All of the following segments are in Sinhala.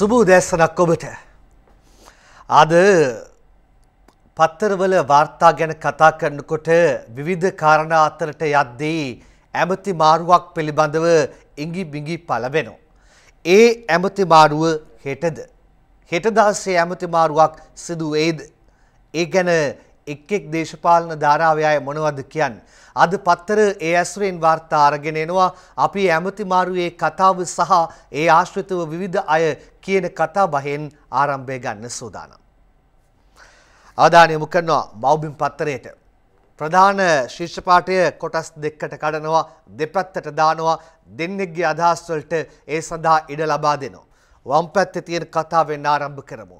සුබූ දැස්සනක් ඔබට. අද පත්තරවල වාර්තා ගැන කතා කරනකොට විවිධ කාරණා අතරට යද්දී ඇමති මාරුවක් පිළිබඳව ඉඟි බිඟි පළවෙනවා. ඒ ඇමති මාරුව හෙටද. හෙට දවසේ ඇමති මාරුවක් සිදු වෙයිද? ඒ ගැන එක් එක් දේශපාලන ධාරාවේ අය මොනවද කියන්නේ? අද පත්තර ඒ ඇසුරෙන් වාර්තා අරගෙන එනවා අපි ඇමතිමාරුවේ කතාව සහ ඒ ආශ්‍රිතව විවිධ අය කියන කතා බහෙන් ආරම්භය ගන්න සූදානම්. අවධානය යොමු කරනවා මෞබිම් පත්තරයට. ප්‍රධාන ශීර්ෂ පාඨය කොටස් දෙකකට කඩනවා දෙපැත්තට දානවා දෙන්නෙක්ගේ අදහස් වලට ඒ සඳහා ඉඩ ලබා දෙනවා. වම් පැත්තේ තියෙන කතාවෙන් ආරම්භ කරමු.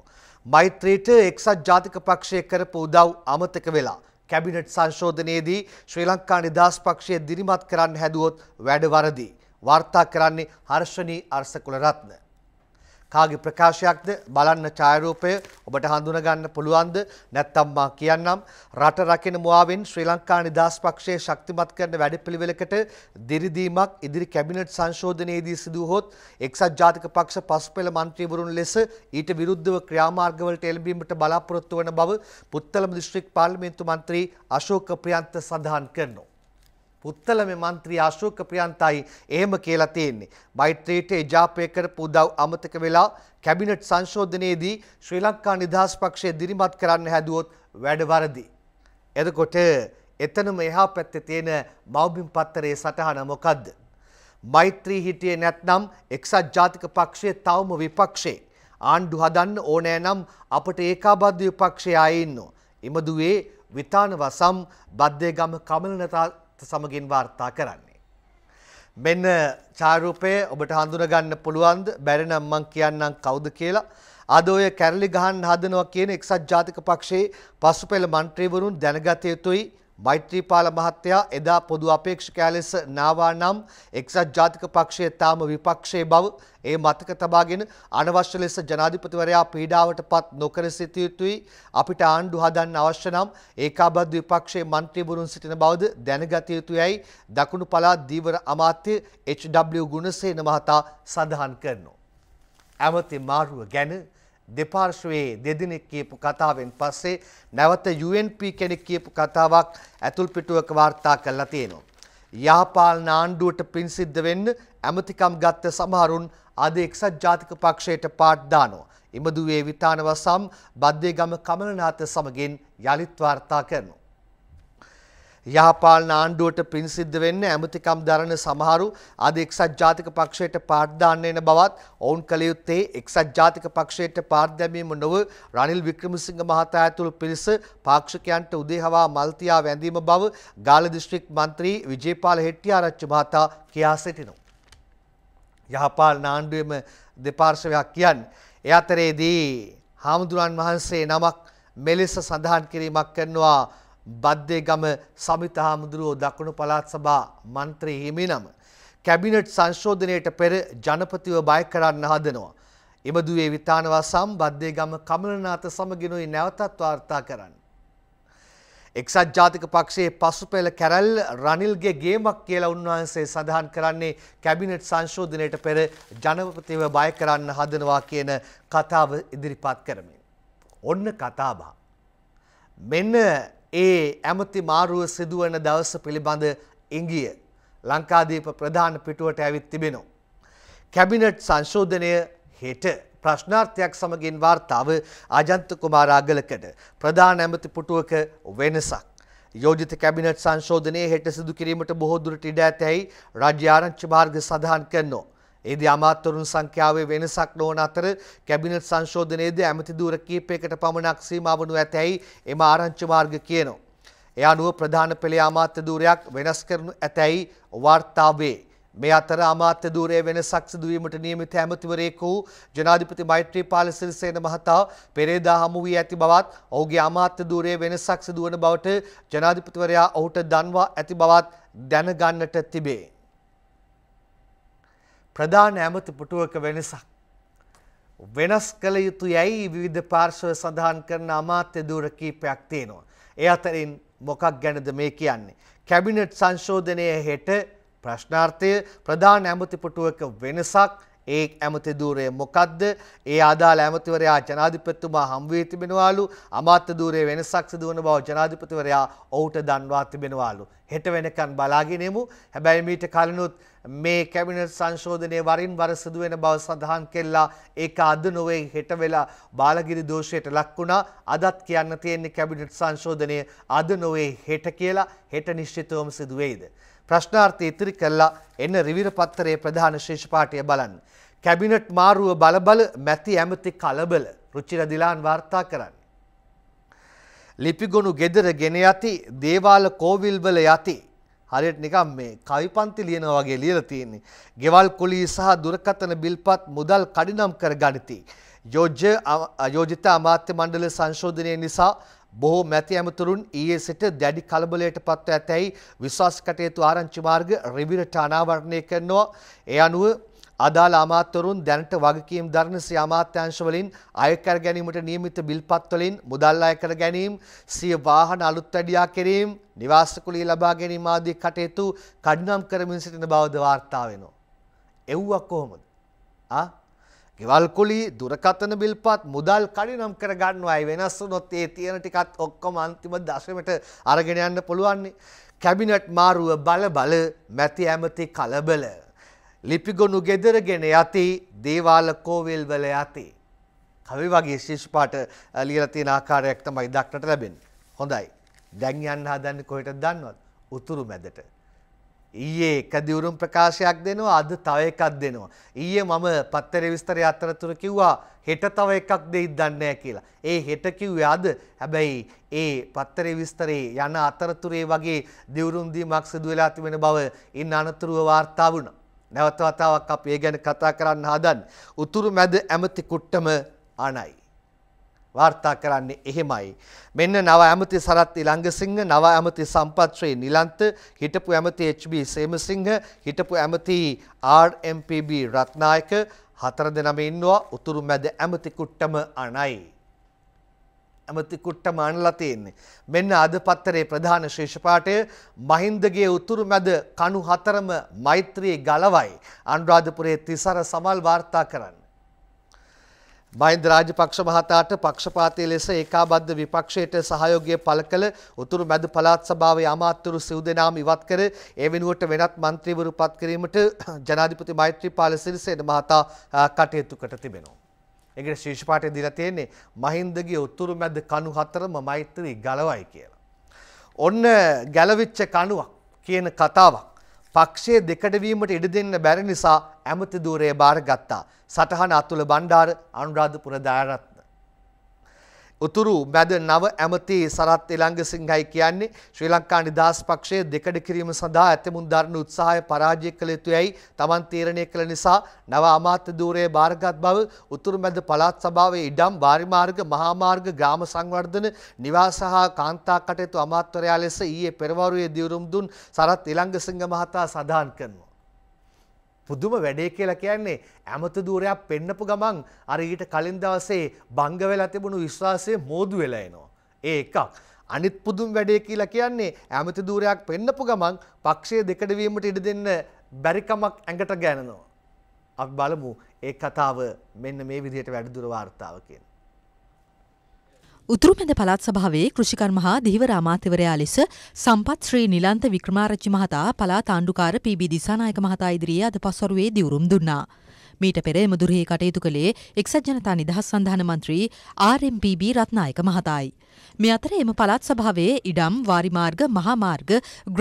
මෛත්‍රීට එක්සත් ජාතික පක්ෂය කරපු උදව් අමතක වෙලා. කැබිනට් සංශෝධනයේදී ශ්‍රී ලංකා නිදහස් පක්ෂය දිරිමත් කරන්න හැදුවොත් වැඩ වරදී. වාර්තා කරන්නේ හර්ෂණී අර්සකුලරත්න. කාගේ ප්‍රකාශයක්ද බලන්න ඡායාරූපය ඔබට හඳුනගන්න පුළුවන්ද නැත්නම් මා කියන්නම් රට රකින මුවාවෙන් ශ්‍රී ලංකා නිදහස් පක්ෂය ශක්තිමත් කරන වැඩපිළිවෙලකට දිරිදීමක් ඉදිරි කැබිනට් සංශෝධනයේදී සිදු වුවොත් එක්සත් ජාතික පක්ෂ පස්පෙළ മന്ത്രിවරුන් ලෙස ඊට විරුද්ධව ක්‍රියාමාර්ගවලට එළඹීමට බලාපොරොත්තු වන බව පුත්තලම දිස්ත්‍රික් පාර්ලිමේන්තු මන්ත්‍රී අශෝක ප්‍රියන්ත සඳහන් කරනවා පුත්තලම මන්ත්‍රී අශෝක ප්‍රියන්තයි එහෙම කියලා තියෙන්නේ. මෛත්‍රීට එජාපය කරපු උදව් අමතක වෙලා කැබිනට් සංශෝධනයේදී ශ්‍රී ලංකා නිදහස් පක්ෂය දිරිමත් කරන්න හැදුවොත් වැඩ වරදි. එතකොට එතනම එහා පැත්තේ තියෙන මෞබිම් පත්තරේ සටහන මොකද්ද? මෛත්‍රී හිටියේ නැත්නම් එක්සත් ජාතික පක්ෂයේ තවම විපක්ෂේ ආණ්ඩු හදන්න ඕනෑ නම් අපට ඒකාබද්ධ විපක්ෂය ආයේ ඉන්නවා. ඉමදුවේ විතාන වසම් බද්දේගම කමලනතා ත් සමගින් වාර්තා කරන්නේ. මෙන්න චාරූපය ඔබට හඳුනගන්න පුළුවන්ද බැරිනම් මං කියන්නම් කවුද කියලා. අද ඔය කැරලි ගහන්න හදනවා කියන එක්සත් ජාතික පක්ෂයේ පසුපෙළ මන්ත්‍රීවරුන් දැනගත යුතුයි. මෛත්‍රීපාල මහත්තයා එදා පොදු අපේක්ෂකයා ලෙස නාවා නම් එක්සත් ජාතික පක්ෂය තාම විපක්ෂයේ බව ඒ මතක තබාගෙන අනවශ්‍ය ලෙස ජනාධිපතිවරයා පීඩාවටපත් නොකර සිටිය යුතුයි අපිට ආණ්ඩු හදන්න අවශ්‍ය නම් ඒකාබද්ධ විපක්ෂයේ മന്ത്രിවරුන් සිටින බවද දැනගත යුතුයයි දකුණු පළාත් දීවර අමාත්‍ය HW ගුණසේන මහතා සඳහන් කරනවා. ඇමති මාරුව ගැන දෙපාර්ශවයේ දෙදිනෙක් කියපු කතාවෙන් පස්සේ නැවත UNP කෙනෙක් කියපු කතාවක් ඇතුල් පිටුවක වාර්තා කරලා තියෙනවා. යහපාලන ආණ්ඩුවට පින් සිද්ධ වෙන්න ඇමතිකම් ගත්ත සමහරුන් අද එක්සත් ජාතික පක්ෂයට පාට් දානවා. ඉමදුවේ විතානවසම් බද්දේගම කමලනාත සමගින් යලිත් වාර්තා කරනවා. යහපාලන ආණ්ඩුවට පින් සිද්ධ වෙන්න ඇමතිකම් දරන සමහරු අද එක්සත් ජාතික පක්ෂයට පාට් දාන්න එන බවත් ඔවුන් කළ යුත්තේ එක්සත් ජාතික පක්ෂයට පාට් දැමීම නොව රනිල් වික්‍රමසිංහ මහතා ඇතුළු පිරිස පාක්ෂිකයන්ට උදේහවා මල්තියා වැඳීම බව ගාල්ල දිස්ත්‍රික් මන්ත්‍රී විජේපාල හෙට්ටිආරච්චි මහතා කියා සිටිනවා. යහපාලන ආණ්ඩුවේම දෙපාර්ශවයක් කියන්නේ ඒ අතරේදී හාමුදුරන් වහන්සේ නමක් මෙලෙස සඳහන් කිරීමක් කරනවා බද්දේගම සමිත හාමුදුරුවෝ දකුණු පළාත් සභා මන්ත්‍රී හිමිනම කැබිනට් සංශෝධනයට පෙර ජනපතිව බය කරන්න හදනවා. එබදුවේ විතානවා සම් බද්දේගම කමලනාත සමගිනුයි නැවතත් වාර්තා කරන්න. එක්සත් ජාතික පක්ෂයේ පසුපෙළ කැරැල් රනිල්ගේ ගේමක් කියලා උන්වහන්සේ සඳහන් කරන්නේ කැබිනට් සංශෝධනයට පෙර ජනපතිව බය කරන්න හදනවා කියන කතාව ඉදිරිපත් කරමින්. ඔන්න කතාබා. මෙන්න ඒ ඇමති මාරුව සිදුවන දවස පිළිබඳ ඉංගිය ලංකාදීප ප්‍රධාන පිටුවට ඇවිත් තිබෙනවා. කැබිනට් සංශෝධනය හෙට ප්‍රශ්නාර්ථයක් සමගින් වාර්තාව අජන්ත කුමාරාගලකට ප්‍රධාන ඇමති පුටුවක වෙනසක්. යෝජිත කැබිනට් සංශෝධනය හෙට සිදු කිරීමට බොහෝදුරට ඉඩ ඇතැයි රජ්‍ය ආරංචි මාර්ග සඳහන් කරනවා. ඒදී අමාත්‍යවරුන් සංඛ්‍යාවේ වෙනසක් නොවන අතර කැබිනට් සංශෝධනයේදී ඇමති දූර කීපයකට පමණක් සීමා වනු ඇතැයි එම ආරංචි මාර්ග කියනවා. ඒ අනුව ප්‍රධාන පෙළේ අමාත්‍ය දූරයක් වෙනස් කරනු ඇතැයි වාර්තා වේ. මේ අතර අමාත්‍ය ධූරයේ වෙනසක් සිදු වීමට නියමිත ඇමතිවරයෙකු ජනාධිපති මෛත්‍රීපාල සිරිසේන මහතා පෙරේදා හමු වී ඇති බවත් ඔහුගේ අමාත්‍ය ධූරයේ වෙනසක් සිදු වන බවට ජනාධිපතිවරයා ඔහුට දන්වා ඇති බවත් දැනගන්නට තිබේ. ප්‍රධාන ඇමති පුටුවක වෙනසක්. වෙනස් කළ යුතු යැයි විවිධ පාර්ශව සඳහන් කරන අමාත්‍ය දූර කීපයක් තියෙනවා. ඒ අතරින් මොකක් ගැනද මේ කියන්නේ. කැබිනට් සංශෝධනය හෙට ප්‍රශ්නාර්ථය ප්‍රධාන ඇමතිපුටුවක වෙනසක් ඒ ඇමති ධූරය මොකද්ද? ඒ ආදාළ ඇමතිවරයා ජනාධිපතිතුමා හම් වී තිබෙනවලු. අමාත්‍ය ධූරයේ වෙනසක් සිදු වන බව ජනාධිපතිවරයා ඔහුට දන්වා තිබෙනවලු. හෙට වෙනකන් බලාගෙන ඉමු. හැබැයි මීට කලිනුත් මේ කැබිනට් සංශෝධනය වරින් වර සිදු වෙන බව සඳහන් කළා. ඒක අද නොවේ හෙට වෙලා බාලගිරි දෝෂයට ලක් වුණා. අදත් කියන්න තියෙන්නේ කැබිනට් සංශෝධනය අද නොවේ හෙට කියලා. හෙට නිශ්චිතවම සිදු වෙයිද? ප්‍රශ්නාර්ථය ඉතිරි කළා එන්න රිවිර පත්තරයේ ප්‍රධාන ශේෂ පාඨය බලන්න. කැබිනට් මාරුව බලබල මැති ඇමති කලබල රුචිර දිලාන් වාර්තා කරන්න. ලිපිගොනු ගෙදර ගෙන යති දේවාල කෝවිල්වල යති හරියට නිකම් මේ කවිපන්ති ලියනවා වගේ ලියලා තියෙන්නේ. ගෙවල් කුලී සහ දුරකථන බිල්පත් මුදල් කඩිනම් කර ගනිති. යෝජ්‍ය යෝජිත අමාත්‍ය මණ්ඩල සංශෝධනය නිසා බොහෝ මැති ඇමතුරුන් ඊයේ සිට දැඩි කලබලයට පත්ව ඇතැයි විශ්වාස කටයුතු ආරංචි මාර්ග රිවිරට අනාවරණය කරනවා. ඒ අනුව අදාළ අමාත්‍යවරුන් දැනට වගකීම් දරන සිය අමාත්‍යාංශවලින් අය කර ගැනීමට නියමිත බිල්පත්වලින් මුදල් අය කර ගැනීම, සිය වාහන අලුත් වැඩියා කිරීම, නිවාස කුලී ලබා ගැනීම ආදී කටයුතු කඩිනම් කරමින් සිටින බවද වාර්තා වෙනවා. එව්වා කොහොමද? ආ ගෙවල් කුලි දුරකථන බිල්පත් මුදල් කඩිනම් කර ගන්නවායි වෙනස් වුනොත් ඒ තියෙන ටිකත් ඔක්කොම අන්තිම දශමයට අරගෙන යන්න පුළුවන්නේ. කැබිනට් මාරුව බල බල මැති ඇමති කලබල. ලිපිගොනු ගෙදරගෙන යති දේවාල කෝවිල් වල යති. කවි වගේ ශිෂ්පාට ලියලා තියෙන ආකාරයක් තමයි දක්නට ලැබෙන්නේ. හොඳයි. දැන් යන්න හදන්නේ කොහෙටද දන්නවද? උතුරු මැදට. ඊයේ එක දිවුරුම් ප්‍රකාශයක් දෙනවා අද තව එකක් දෙනවා. ඊයේ මම පත්තරේ විස්තරය අතරතුර කිව්වා හෙට තව එකක් දෙයිද දන්නේ කියලා. ඒ හෙට කිව්වේ අද. හැබැයි ඒ පත්තරේ විස්තරේ යන අතරතුරේ වගේ දිවුරුම් දීමක් සිදු වෙලා තිබෙන බව ඉන් අනතුරුව වාර්තා වුණා. නැවත වතාවක් අපි ඒ ගැන කතා කරන්න හදන්නේ. උතුරු මැද ඇමති කුට්ටම අනයි. වාර්තා කරන්නේ එහෙමයි. මෙන්න නව ඇමති සරත් ඉලංගසිංහ, නව ඇමති සම්පත්ශ්‍රී නිලන්ත, හිටපු ඇමති HB සේමසිංහ, හිටපු ඇමති RMPB රත්නායක හතර දෙනම ඉන්නවා. උතුරු මැද ඇමති කුට්ටම අණයි. ඇමති කුට්ටම අණලා තියෙන්නේ. මෙන්න අද පත්තරේ ප්‍රධාන ශීර්ෂ පාඨය මහින්දගේ උතුරු මැද කණු හතරම මෛත්‍රී ගලවයි. අනුරාධපුරයේ තිසර සමල් වාර්තා කරන්න. මහින්ද රාජපක්ෂ මහතාට පක්ෂපාතී ලෙස ඒකාබද්ධ විපක්ෂයට සහයෝගය පළ කළ උතුරු මැද පළාත් සභාවේ අමාත්‍යවරු සිව් දෙනාම ඉවත් කර ඒ වෙනුවට වෙනත් മന്ത്രിවරු පත් කිරීමට ජනාධිපති මෛත්‍රීපාල සිරිසේන මහතා කටයුතු කර තිබෙනවා. ඒකට ශීර්ෂ පාඨය දීලා තියෙන්නේ මහින්දගේ උතුරු මැද කණු හතරම මෛත්‍රී ගලවයි කියලා. ඔන්න ගැලවිච්ච කණුවක් කියන කතාවක් පක්ෂයේ දෙකට වීමට ඉඩ දෙන්න බැරි නිසා ඇමති ධූරය බාරගත්තා. සටහන අතුල බණ්ඩාර අනුරාධපුර දායකත්වය උතුරු මැද නව ඇමති සරත් එළංගසිංහයි කියන්නේ ශ්‍රී ලංකා නිදහස් පක්ෂය දෙකඩ කිරීම සඳහා ඇතමුන් දරන උත්සාහය පරාජය කළ යුතුයයි Taman තීරණය කළ නිසා නව අමාත්‍ය ධූරයේ බාරගත් බව උතුරු මැද පළාත් සභාවේ ඉඩම් වාරි මාර්ග මහා මාර්ග ග්‍රාම සංවර්ධන නිවාස හා කාන්තා කටයුතු අමාත්‍යවරයා ලෙස ඊයේ පෙරවරුවේ දියුරුම් දුන් සරත් එළංගසිංහ මහතා සඳහන් කරනවා පුදුම වැඩේ කියලා කියන්නේ ඇමත දූරයක් පෙන්නපු ගමන් අර ඊට කලින් දවසේ බංග වෙලා තිබුණු විශ්වාසය මෝදු වෙලා එනවා. ඒ එකක්. අනිත් පුදුම වැඩේ කියලා කියන්නේ ඇමත දූරයක් පෙන්නපු ගමන් පක්ෂයේ දෙකඩ වීමට ඉඩ දෙන්න බැරිකමක් ඇඟට ගෑනනවා. අපි බලමු ඒ කතාව මෙන්න මේ විදිහට වැඩිදුර වාර්තාව කියන. උතුරුමැද පළාත් සභාවේ කෘෂිකර්ම හා දිවිවර අමාත්‍යවරයා ලෙස සම්පත් ශ්‍රී නිලන්ත වික්‍රමාරච්චි මහතා පළාත් ආණ්ඩුකාර පී.බී. දිසානායක මහතා ඉදිරියේ අද පස්වරුවේ දිවුරුම් දුන්නා. මීට පෙර එමදුරෙහි කටයුතු කළේ එක්සත් ජනතා නිදහස් සන්ධාන මන්ත්‍රී ආර්.එම්.පී.බී. රත්නායක මහතායි. මේ අතර එම පළාත් සභාවේ ඉඩම් වාරිමාර්ග මහාමාර්ග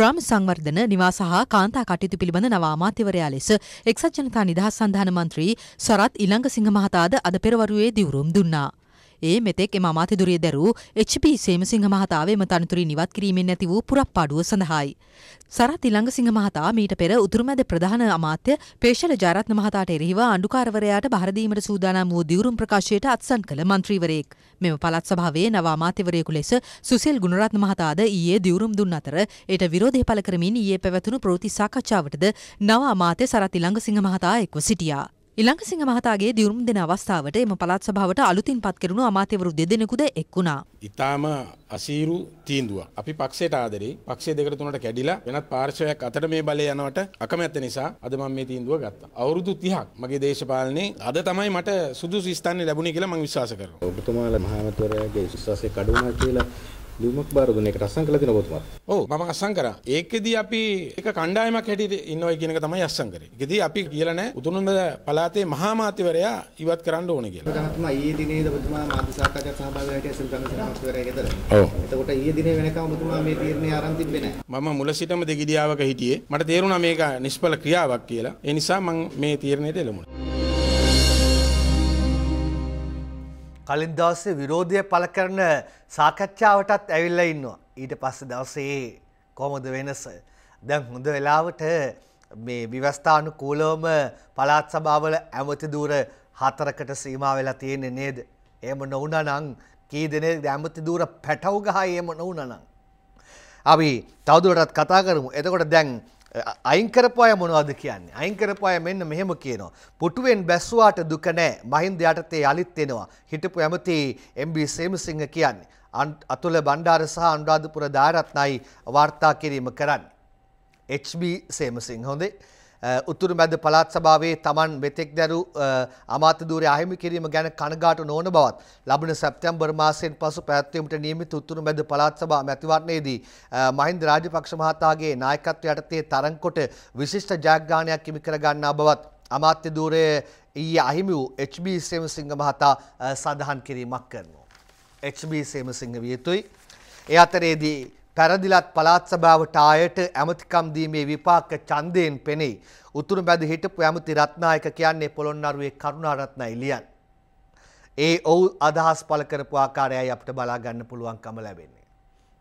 ග්‍රාම සංවර්ධන නිවාස හා කාන්තා කටයුතු පිළිබඳ නව අමාත්‍යවරයා ලෙස එක්සත් ජනතා නිදහස් සන්ධාන මන්ත්‍රී සරත් ඉලංගසිංහ මහතාද අද පෙරවරුවේ දිවුරුම් දුන්නා. ඒ මෙතෙක් එම අමාතිදුරිය දැරූ HP සේමසිංහ මහතා එම තනතුරින් ඉවත් කිරීමෙන් නැති වූ පුරප්පාඩුව සඳහායි. සරත් ඉලංගසිංහ මහතා මීට පෙර උතුරුමැද ප්‍රධාන අමාත්‍ය පේෂල ජයරත්න මහතාට එරෙහිව අණ්ඩුකාරවරයාට බහර දීමට සූදානම් වූ දියුරුම් ප්‍රකාශයට අත්සන් කළ මන්ත්‍රීවරයෙක්. මෙම පළාත් සභාවේ නව අමාත්‍යවරයෙකු ලෙස සුසිල් ගුණරත්න මහතාද ඊයේ දියුරුම් දුන් අතර එයට විරෝධය පළ කරමින් ඊයේ පැවැතුණු ප්‍රවෘත්ති සාකච්ඡාවටද නව අමාත්‍ය සරත් ඉලංගසිංහ මහතා එක්ව සිටියා. ඉලංගසිංහ මහතාගේ දියුරුම් දෙන අවස්ථාවට එම පළාත් සභාවට අලුතින් පත් කෙරුණු අමාත්‍යවරු දෙදෙනෙකුද එක් වුණා. ඊටාම අසීරු තීන්දුවක්. අපි පක්ෂයට ආදරේ පක්ෂය දෙකට තුනට කැඩිලා වෙනත් පාර්ශවයක් අතර මේ බලය යනවට අකමැත්ත නිසා අද මම මේ තීන්දුව ගත්තා. අවුරුදු 30ක් මගේ දේශපාලනේ අද තමයි මට සුදුසු ස්ථානේ ලැබුණේ කියලා මම විශ්වාස කරනවා. ඔබතුමාලා මහාමතුරයාගේ විශ්වාසය කඩුණා කියලා ලියුමක් බාර දුන්න එකට අස්සම් කළා තියෙනවා ඔබතුමා. ඔව් මම අස්සම් කරා. ඒකෙදී අපි එක කණ්ඩායමක් හැටියට ඉන්නවා කියන එක තමයි අස්සම් කරේ. ඒකෙදී අපි කියලා නැහැ උතුණුම පළාතේ මහා මාත්‍යවරයා ඉවත් කරන්න ඕනේ කියලා. ගහතුමා ඊයේ දිනේද ඔබතුමා මාධ්‍ය සාකච්ඡාවට සහභාගී වෙලා ඇසම් කමිසම අමාත්‍යවරයා ගෙදර. ඔව්. එතකොට ඊයේ දිනේ වෙනකම් ඔබතුමා මේ තීරණය අරන් තිබ්බේ නැහැ. මම මුල සිටම දෙගිඩියාවක හිටියේ. මට තේරුණා මේක නිෂ්ඵල ක්‍රියාවක් කියලා. ඒ නිසා මම මේ තීරණයට එළඹුණා. කලින් දවසේ විරෝධය පළ කරන සාකච්ඡාවටත් ඇවිල්ලා ඉන්නවා. ඊට පස්සේ දවසේ කොහොමද වෙනස? දැන් හොඳ වෙලාවට මේ විවස්ථානුකූලවම පළාත් සභාවල ඇමති ධූර හතරකට සීමා වෙලා තියෙන්නේ නේද? එහෙම නොවුනනම් කී දෙනෙක් ඇමති ධූර පැටව ගහයි එහෙම නොවුනනම්. අපි තවදුරටත් කතා කරමු. එතකොට දැන් අයිංකරපය මොනවද කියන්නේ අයිංකරපය මෙන්න මෙහෙම කියනවා. පුටුවෙන් බැස්වාට දුක නෑ මහින්ද යටතේ යලිත් එනවා හිටපු ඇමති MB සේමසිංහ කියන්නේ. අතුල බණ්ඩාර සහ අනුරාධපුර දාරත්නයි වාර්තා කිරීම කරන්න. HB සේමසිංහ හොඳේ උතුරු මැද පළාත් සභාවේ Taman මෙතෙක් දැරු අමාත්‍ය ධූරය අහිමි කිරීම ගැන කනගාටු නොවන බවත් ලබන සැප්තැම්බර් මාසයෙන් පසු පැවැත්වීමට නියමිත උතුරු මැද පළාත් සභා මැතිවරණයේදී මහින්ද රාජපක්ෂ මහතාගේ නායකත්වය යටතේ තරංකොට විශිෂ්ට ජයග්‍රහණයක් හිමි කර ගන්නා බවත් අමාත්‍ය ධූරයේ ඊයේ අහිමි වූ HB සේමසිංහ මහතා සඳහන් කිරීමක් කරනවා. HB සේමසිංහ වියතුයි. ඒ අතරේදී පැරදිලත් පළාත් සභාවට ආයට ඇමතිකම් දීමේ විපාක ඡන්දයෙන් පෙනේ. උතුරු මැද හිටපු ඇමති රත්නායක කියන්නේ පොළොන්නරුවේ කරුණාරත්න ඉලියන්. ඒ ඔව් අදහස් පළ කරපු ආකාරයයි අපිට බලා ගන්න පුළුවන්කම ලැබෙන්නේ.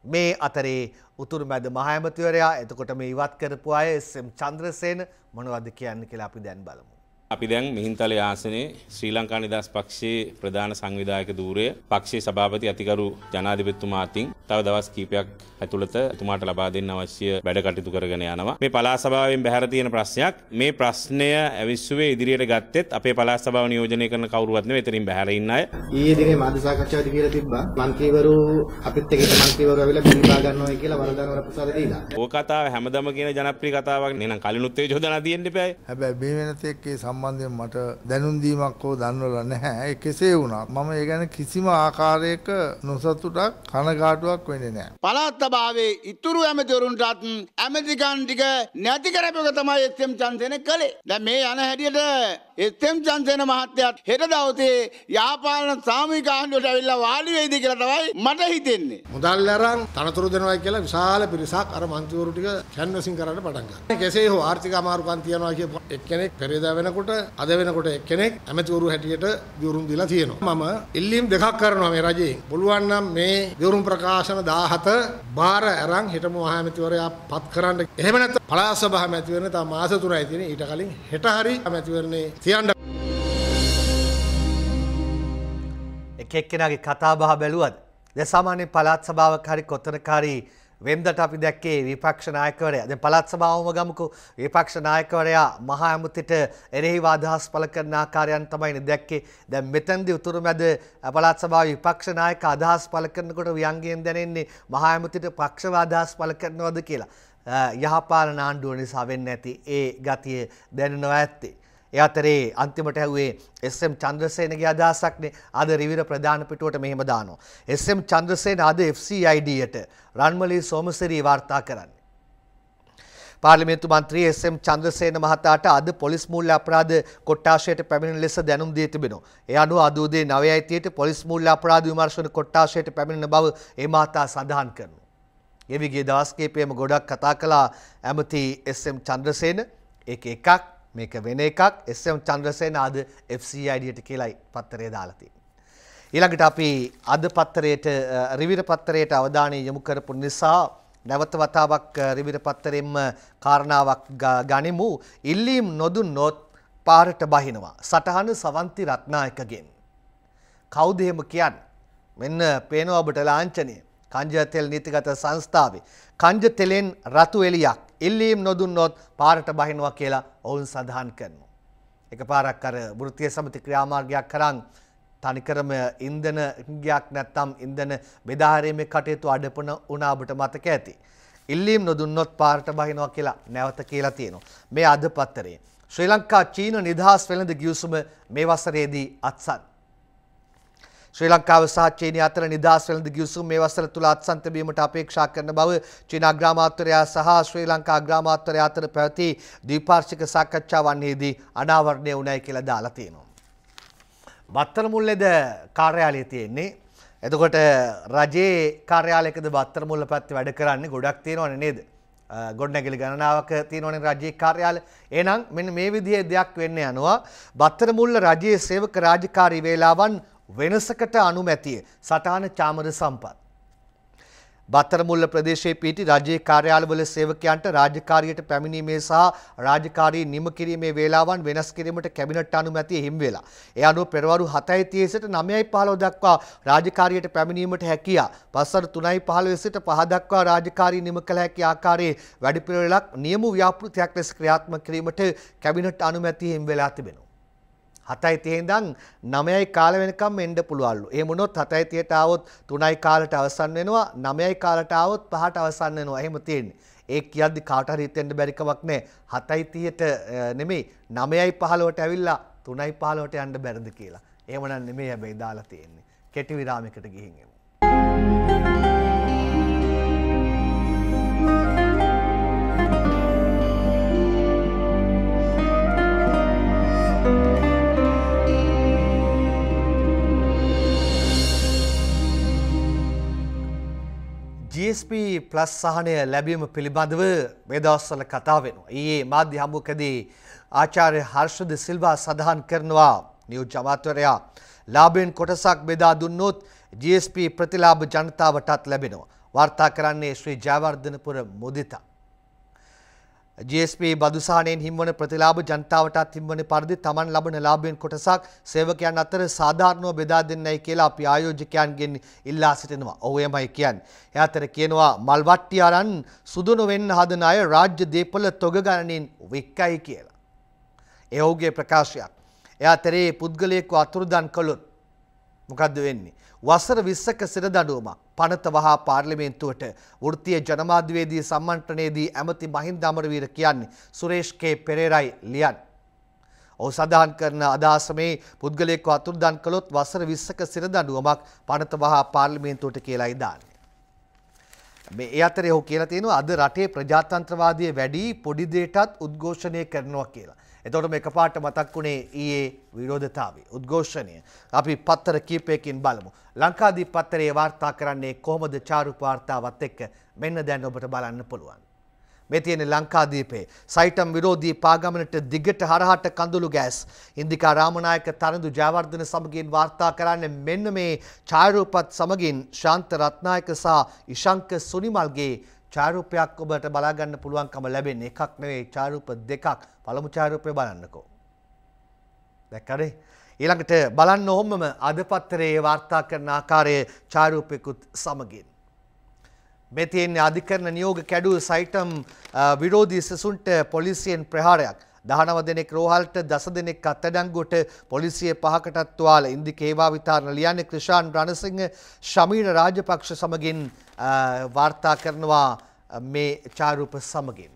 මේ අතරේ උතුරු මැද මහ ඇමතිවරයා එතකොට මේ ඉවත් කරපු අය එස්.එම්. චන්ද්‍රසේන මොනවද කියන්නේ කියලා අපි දැන් බලමු. අපි දැන් මිහින්තලේ ආසනයේ ශ්‍රී ලංකා නිදහස් පක්ෂයේ ප්‍රධාන සංවිධායක ධූරය පක්ෂයේ සභාපති අතිගරු ජනාධිපතිතුමා අතින් තව දවස් කිහිපයක් ඇතුළත එතුමාට ලබා දෙන්න අවශ්‍ය වැඩ කටයුතු කරගෙන යනවා. මේ පළාත් සභාවෙන් බැහැර තියෙන ප්‍රශ්නයක්. මේ ප්‍රශ්නය ඇවිස්සුවේ ඉදිරියට ගත්තෙත් අපේ පළාත් සභාව නියෝජනය කරන කවුරුවත් නෙවෙයි එතනින් බැහැර ඉන්න අය. ඊයේ දිනේ මාධ්‍ය සාකච්ඡාවේදී කියලා තිබ්බා മന്ത്രിවරු අපිත් එක්ක മന്ത്രിවරු ඇවිල්ලා බිරිබා ගන්නවා කියලා වරදාන වරප්‍රසාද දීලා. ඕක කතාව හැමදම කියන ජනප්‍රිය කතාවක් නේ. නම් කලිනුත් ඒ චෝදනා තියෙන්න එපායි. හැබැයි මේ වෙනතේ එක්කේ සම සම්බන්ධයෙන් මට දැනුම් දීමක් හෝ දන්වලා නැහැ. ඒ කෙසේ වුණත් මම ඒ ගැන කිසිම ආකාරයක නොසතුටක් කනගාටුවක් වෙන්නේ නැහැ. පළාත් සභාවේ ඉතුරු ඇමතිවරුන්ටත් ඇමතිකම් ටික නැති කරපුවක තමයි එස්.එම්. චන්දන කළේ. දැන් මේ යන හැටියට එස්.එම්. චන්දන මහත්තයාත් හෙට දවසේ යාපාලන සාමූහික ආණ්ඩුවට ඇවිල්ලා වාඩි වෙයිද කියලා තමයි මට හිතෙන්නේ. මුදල් අරන් තනතුරු දෙනවා කියලා විශාල පිරිසක් අර මන්ත්‍රීවරු ටික කැන්වසින් කරන්න පටන් ගත්තා. කෙසේ හෝ ආර්ථික අමාරුකම් තියනවා කිය එක්කෙනෙක් පෙරේදා වෙනකොට වෙනකොට අද වෙනකොට කෙනෙක් ඇමතිවරු හැටියට විවරුම් දීලා තියෙනවා. මම ඉල්ලීම් දෙකක් කරනවා මේ රජයෙන්. පුළුවන් නම් මේ විවරුම් ප්‍රකාශන 17 බාර අරන් හිටමු මහමැතිවරයා පත් කරන්න. එහෙම නැත්නම් පළාත් සභාව මැතිවරණ තව මාස 3යි තියෙන්නේ. ඊට කලින් හෙට හරි මැතිවරණේ තියන්න එක එක්කෙනගේ කතාබහ බැලුවත් ද සාමාන්‍ය පළාත් සභාවක් හරි කොතනකාරී වෙන්දට අපි දැක්කේ විපක්ෂ නායකවරයා දැන් පළාත් සභාවම ගමුකු විපක්ෂ නායකවරයා මහා ඇමතිට එරෙහිව අදහස් පළ කරන ආකාරයන් තමයි දැක්කේ දැන් මෙතෙන්දී උතුරු මැද පළාත් සභාවේ විපක්ෂ නායක අදහස් පළ කරනකොට ව්‍යංගයෙන් දැනෙන්නේ මහා ඇමතිට පක්ෂව අදහස් පළ කරනවද කියලා යහපාලන ආණ්ඩුව නිසා වෙන්නේ නැති ඒ ගතිය දැනෙනවා ඇත්තේ ඒ අතරේ අන්තිමට ඇහුවේ එස්.එම්. චන්ද්‍රසේනගේ අදහසක්නේ අද රිවිර ප්‍රධාන පිටුවට මෙහෙම දානවා. එස්.එම්. චන්ද්‍රසේන අද FCID-යට රන්මලී සෝමසිරී වාර්තා කරන්නේ. පාර්ලිමේන්තු මන්ත්‍රී එස්.එම්. චන්ද්‍රසේන මහතාට අද පොලිස් මූල්‍ය අපරාධ කොට්ටාශයට පැමිණෙන ලෙස දැනුම් දී තිබෙනවා. ඒ අනුව අද උදේ 9:30ට පොලිස් මූල්‍ය අපරාධ විමර්ශන කොට්ටාශයට පැමිණෙන බව ඒ මහතා සඳහන් කරනවා. ගෙවිගේ දවස් කිහිපෙම ගොඩක් කතා කළා ඇමති එස්.එම්. චන්ද්‍රසේන. ඒක එකක් මේක වෙන එකක් එම් චන්ද්‍රසේන අද FCIඩියට කියලයි පත්තරය දාලති. ඊළඟට අපි අද පත්තරයට රිවිර පත්තරයට අවධානය යොමු කරපු නිසා නැවත වතාවක් රිවිර පත්තරෙන්ම කාරණාවක් ගනිමු ඉල්ලීම් නොදුන් නොත් පාරට බහිනවා. සටහන සවන්ති රත්නායකගෙන්. කෞදහෙම කියන්න මෙන්න පේනව ඔබට ලාංචනය කංජතෙල් නීතිගත සංස්ථාවේ. කංජතෙලෙන් රතු එලියක් ඉල්ලීම් නොදුන්නොත් පාරට බහිනවා කියලා ඔවුන් සඳහන් කරනු. එක පාරක් අර බෘතිය සමති ක්‍රියාමාර්ගයක් කරන් තනිකරම ඉන්දනගයක් නැත්තම් ඉන්දන බෙදාහරීමේ කටයුතු අඩපන උනාබට මතක ඇති. ඉල්ලීම් නොදුන්නොත් පාරට බහිනවා කියලා නැවත කියලා තියෙනවා. මේ අද පත්තරේ. ශ්‍රී ලංකා චීන නිදහස් වෙළඳ ගියසුම මේ වසරේදී අත්සන්. ශ්‍රී ලංකාව සහ චීනය අතර නිදහස් වෙළඳ ගිවිසුම් මේ වසර තුල අත්සන්ත බීමට අපේක්ෂා කරන බව චීන අග්‍රාමාත්‍යවරයා සහ ශ්‍රී ලංකා අග්‍රාමාත්‍යවරයා අතර පැවති ද්විපාර්ශ්වික සාකච්ඡාවන්හිදී අනාවරණය වුණයි කියලා දාලා තියෙනවා. බත්තර මුල්ලේද කාර්යාලය තියෙන්නේ. එතකොට රජයේ කාර්යාලයකද බත්තර මුල්ල පැත්තේ වැඩ කරන්නේ ගොඩක් තියෙනවනේ නේද? ගොඩනැගිලි ගණනාවක තියෙනවනේ රජයේ කාර්යාල. එහෙනම් මෙන්න මේ විදිහේ දෙයක් වෙන්න යනවා. බත්තර මුල්ල රජයේ සේවක රාජකාරී වේලාවන් වෙනසකට අනුමැතිය සටහන චාමර සම්පත්. බත්තරමුල්ල ප්‍රදේශයේ පිහිටි රජයේ කාර්යාලවල සේවකයන්ට රාජකාරියට පැමිණීමේ සහ රාජකාරී නිම කිරීමේ වේලාවන් වෙනස් කිරීමට කැබිනට් අනුමැතිය හිමි වෙලා. ඒ අනුව පෙරවරු 7:30 සිට 9:15 දක්වා රාජකාරියට පැමිණීමට හැකියා. පස්වරු 3:15 සිට 5 දක්වා රාජකාරී නිම කළ හැකි ආකාරයේ වැඩපිළිවෙලක් නියම ව්‍යාපෘතියක් ලෙස ක්‍රියාත්මක කිරීමට කැබිනට් අනුමැතිය හිමි වෙලා තිබෙනවා. හතයි තියදං නමයයි කාල වෙනකම් එන්ඩ පුළුවල්ලු ඒ මුණොත් හතයි තියට අවත් තුනයි කාලට අවසන් වෙනවා නමයයි කාලට අවත් පහට අවසන්න වෙනවා එහෙම තියෙන් ඒ කියද්දි කාටහරිතෙන්ට බැරිකවක් නෑ හතයි තියට නෙමේ නමයයි පහලවට ඇවිල්ලා තුනයි පාලවට යන්ඩ බැරද කියලා ඒමනන් නෙමේ හැබැයි දාලා තියෙන්නේ කෙටි විරාමිකට ගිහින්ෙමු. GSP ප්ලස් සහනය ලැබීම පිළිබඳව වේදවස්සල කතා වෙනවා. ඊයේ මාධ්‍ය හමුවකදී ආචාර්ය හර්ෂද සිල්වා සඳහන් කරනවා නියෝජ්‍ය අමාත්‍යවරයා ලාභයෙන් කොටසක් බෙදා දුන්නොත් GSP ප්‍රතිලාභ ජනතාවටත් ලැබෙනවා. වාර්තා කරන්නේ ශ්‍රී ජයවර්ධනපුර මුදිතා. GSP බදුසාහනයෙන් හිම්වන ප්‍රතිලාභ ජනතාවටත් හිම්වන පරිදි තමන් ලබන ලාභයෙන් කොටසක් සේවකයන් අතර සාධාරණව බෙදා දෙන්නයි කියලා අපි ආයෝජකයන්ගෙන් ඉල්ලා සිටිනවා. ඔහු එමයි කියන්නේ. ඒ අතර කියනවා මල්වට්ටි අරන් සුදුනු වෙන්න හදන අය රාජ්‍ය දීපල තොග ගණනින් වික්කයි කියලා. ඒ ඔහුගේ ප්‍රකාශයක්. ඒ අතරේ පුද්ගලයෙක්ව අතුරුදන් කළොත් මොකද්ද වෙන්නේ? වසර 20ක සිරදඬුවමක් පනත වහා පාර්ලිමේන්තුවට වෘත්තීය ජනමාධ්‍යවේදී සම්මන්ත්‍රණයේදී ඇමති මහින්ද අමරවීර කියන්නේ සුරේෂ් කේ පෙරේරයි ලියන්නේ. ඔහු සඳහන් කරන අදහසමේ පුද්ගලයෙක්ව අතුරුදන් කළොත් වසර 20ක සිරදඬුවමක් පනත වහා පාර්ලිමේන්තුවට කියලායි දාන්නේ. මේ ඒ අතරේ ඔහු කියලා තියෙනවා අද රටේ ප්‍රජාතන්ත්‍රවාදය වැඩි පොඩි දෙයටත් උද්ඝෝෂණය කරනවා කියලා. එතොටම එක පාට මතක් වුණේ ඒ විරෝධතාවේ උද්ඝෝෂණය. අපි පත්තර කීපයකින් බලමු. ලංකාදී පත්තරේ වාර්තා කරන්නේ කොහොමද චාරුප වාර්තාවත් එක්ක මෙන්න දැන් ඔබට බලන්න පුළුවන්. මේ තියෙන ලංකාදීපේ සයිටම් විරෝධී පාගමනට දිගට හරහට කඳුළු ගෑස් ඉන්දිකා රාමනායක තරඳු ජයවර්ධන සමගින් වාර්තා කරන්නේ මෙන්න මේ ඡායාරූපත් සමගින් ශාන්ත රත්නායක සහ ඉශංක සුනිමල්ගේ චාරූපයක් ඔබට බලාගන්න පුළුවන්කම ලැබෙන එකක් නෙවෙයි චාරූප දෙකක් පළමු චාරූපය බලන්නකෝ. දැක්කනේ ඊළඟට බලන්න ඕමම අද පත්තරයේ වාර්තා කරන ආකාරයේ චාරූපයකුත් සමගින්. මේ තියෙන්නේ අධිකරණ නියෝග කැඩූ සයිටම් විරෝධී සසුන්ට පොලිසියෙන් ප්‍රහාරයක්. දහනව දෙනෙක් රෝහල්ට දස දෙනෙක් අත්තඩංගුවට පොලිසිය පහකටත්වාල ඉන්දි කේවා විතාරණ ලියන්නේ ක්‍රිෂාන් රණසිංහ ශමීර රාජපක්ෂ සමගින් වාර්තා කරනවා මේ චාරූප සමගින්.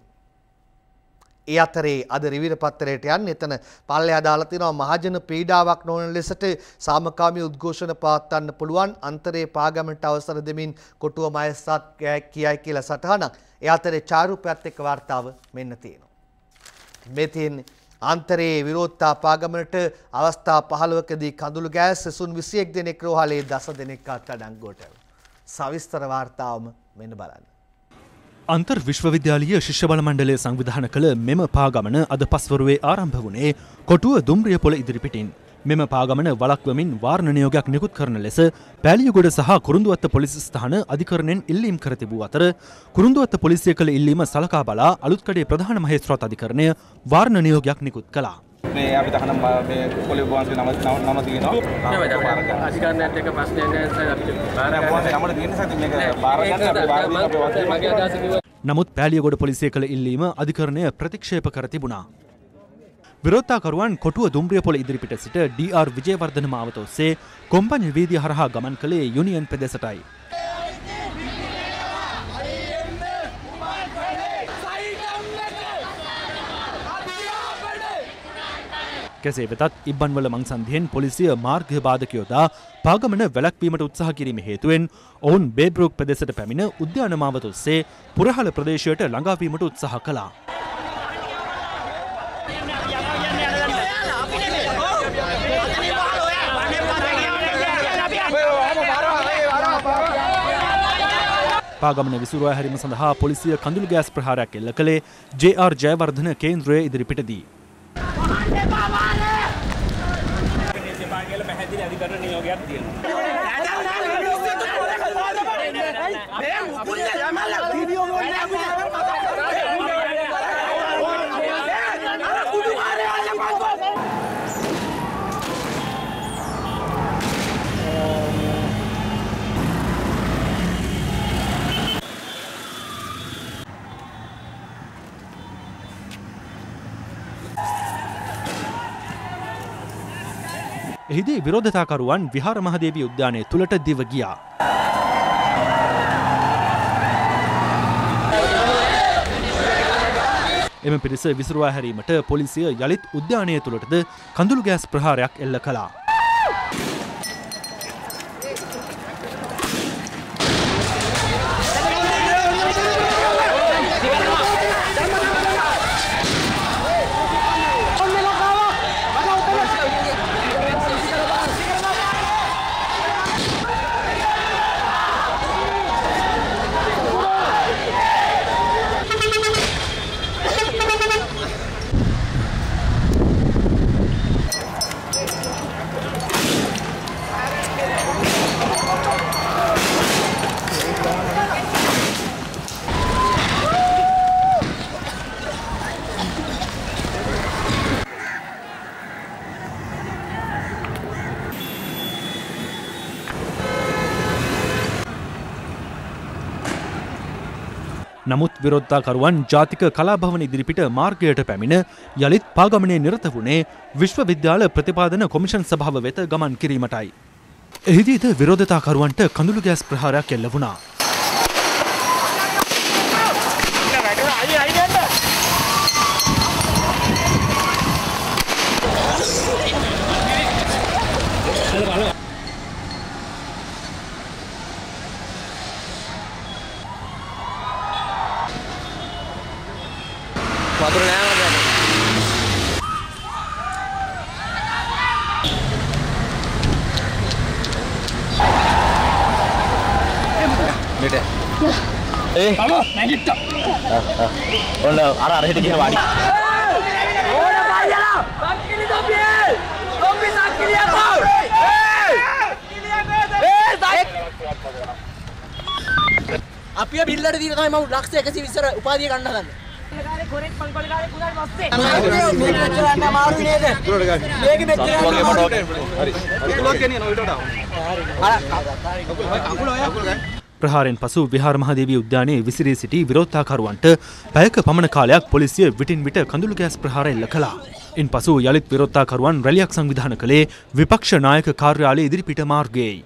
ඒ අතරේ අද රිවිර පත්තරයට යන්න එතන පල්ලෙ අදාලා තිනවා මහජන පීඩාවක් නොවන ලෙසට සාමකාමී උද්ඝෝෂණ පවත්වන්න පුළුවන් අන්තරේ පාගමනට අවසර දෙමින් කොටුව මයස්සක් කියයි කියලා සටහනක්. ඒ අතරේ චාරූපයත් එක්ක වාර්තාව මෙන්න තියෙනවා. මේ තියෙන්නේ අන්තරයේ විරෝධතාපාගමනට අවස්ථා 15කදී කඳුළු ගෑස් සසුන් 21 දෙනෙක් රෝහලේ දස දෙනෙක් අත්අඩංගුවට. සවිස්තර වාර්තාවම මෙන්න බලන්න. අන්තර් විශ්වවිද්‍යාලීය ශිෂ්‍ය බල මණ්ඩලය සංවිධාන කළ මෙම පාගමන අද පස්වරුවේ ආරම්භ වුණේ කොටුව දුම්රිය පොළ ඉදිරිපිටින්. මෙම පාගමන වලක්වමින් වාර්ණ නියෝගයක් නිකුත් කරන ලෙස පෑලියගොඩ සහ කුරුඳුවත්ත පොලිස් ස්ථාන අධිකරණයෙන් ඉල්ලීම් කර තිබූ අතර කුරුඳුවත්ත පොලිසිය කළ ඉල්ලීම සලකා බලා අලුත්කඩේ ප්‍රධාන මහේස්ත්‍රාත් අධිකරණය වාර්ණ නියෝගයක් නිකුත් කළා. මේ අපි තහනම් මේ පොලිස් වහන්සේ නම නම තියෙනවා අධිකරණයත් එක ප්‍රශ්නයක් නැහැ අපි බාර ගන්න අපිට තියෙන සතිය මේක බාර ගන්න අපි බාර දීලා අපි වගේ මගේ අදහස කිව්වා නමුත් පෑලියගොඩ පොලිසිය කළ ඉල්ලීම අධිකරණය ප්‍රතික්ෂේප කර තිබුණා විරෝත්තාකරුවන් කොටුව දුම්රියපොල ඉදිරිපිට සිට ඩර් විජයවර්ධන මාවත ඔස්සේ කොම්පඤ්ඤ වීදිය හරහා ගමන් කළේ යුනියන් ප්‍රදේශයටයි. කෙසේ වෙතත් ඉබ්බන්වල මංසන්ධියෙන් පොලිසිය මාර්ගය බාධකයෝදා පාගමන වැලක්වීමට උත්සාහ කිරීම හේතුවෙන් ඔවුන් බේබ්‍රෝක් ප්‍රදේශයට පැමිණ උද්‍යාන මාවත ඔස්සේ පුරහල ප්‍රදේශයට ළඟාවීමට උත්සාහ කළා. පාගමන විසුරුවා හැරීම සඳහා පොලිසිය කඳුළු ගෑස් ප්‍රහාරයක් එල්ල කළේ ජේ.ආර් ජයවර්ධන කේන්ද්‍රයේ ඉදිරිපිටදී. එහිදී විරෝධතාකරුවන් විහාර මහදේවී උද්‍යානය තුළට දිව ගියා. එම පිරිස විසරවා හැරීමට පොලිසිය යළිත් උද්‍යානය තුළටද කඳුළු ගෑස් ප්‍රහාරයක් එල්ල කලා. විරෝධතාකරුවන් ජාතික කලාභවන ඉදිරිපිට මාර්ගයට පැමිණ යළිත් පාගමනය නිරත වුණේ විශ්වවිද්‍යාල ප්‍රතිපාදන කොමිෂන් සභාව වෙත ගමන් කිරීමටයි. එහිදීද විරෝධතාකරුවන්ට කඳුළු ගෑස් ප්‍රහාරයක් එල්ල වුණා. වතුර නෑ මචං. මෙට. ඒ අම නැගිට්ටා. ඔන්න අර අර හිට ගිහ වාඩි. ඕන බයිලා. සක්කිලි තොපියේ. තොපි සක්කිලි අතෝ. ඒ අපිය බිල්ලට දීලා තමයි මම ලක්ෂ 120 උපාධිය ගන්න හදන්නේ. ගොරෙක් පොල් පොල් ගාලා පුදාට පස්සේ මේක මෙච්චරන්න අමාරුයි නේද මේක මෙච්චරන්න අමාරුයි හරි කකුලක් ගෙනියන ඔය ඩඩා හරි කකුල ඔය කකුල ගන්න ප්‍රහාරෙන් පසු විහාර මහදේවී උද්‍යානයේ විසිරී සිටි විරෝධතාකරුවන්ට පැයක පමණ කාලයක් පොලිසිය විටින් විට කඳුළු ගෑස් ප්‍රහාර එල්ල කළා. ඉන් පසු යළිත් විරෝධතාකරුවන් රැලියක් සංවිධාන කළේ විපක්ෂ නායක කාර්යාලයේ ඉදිරිපිට මාර්ගයේයි.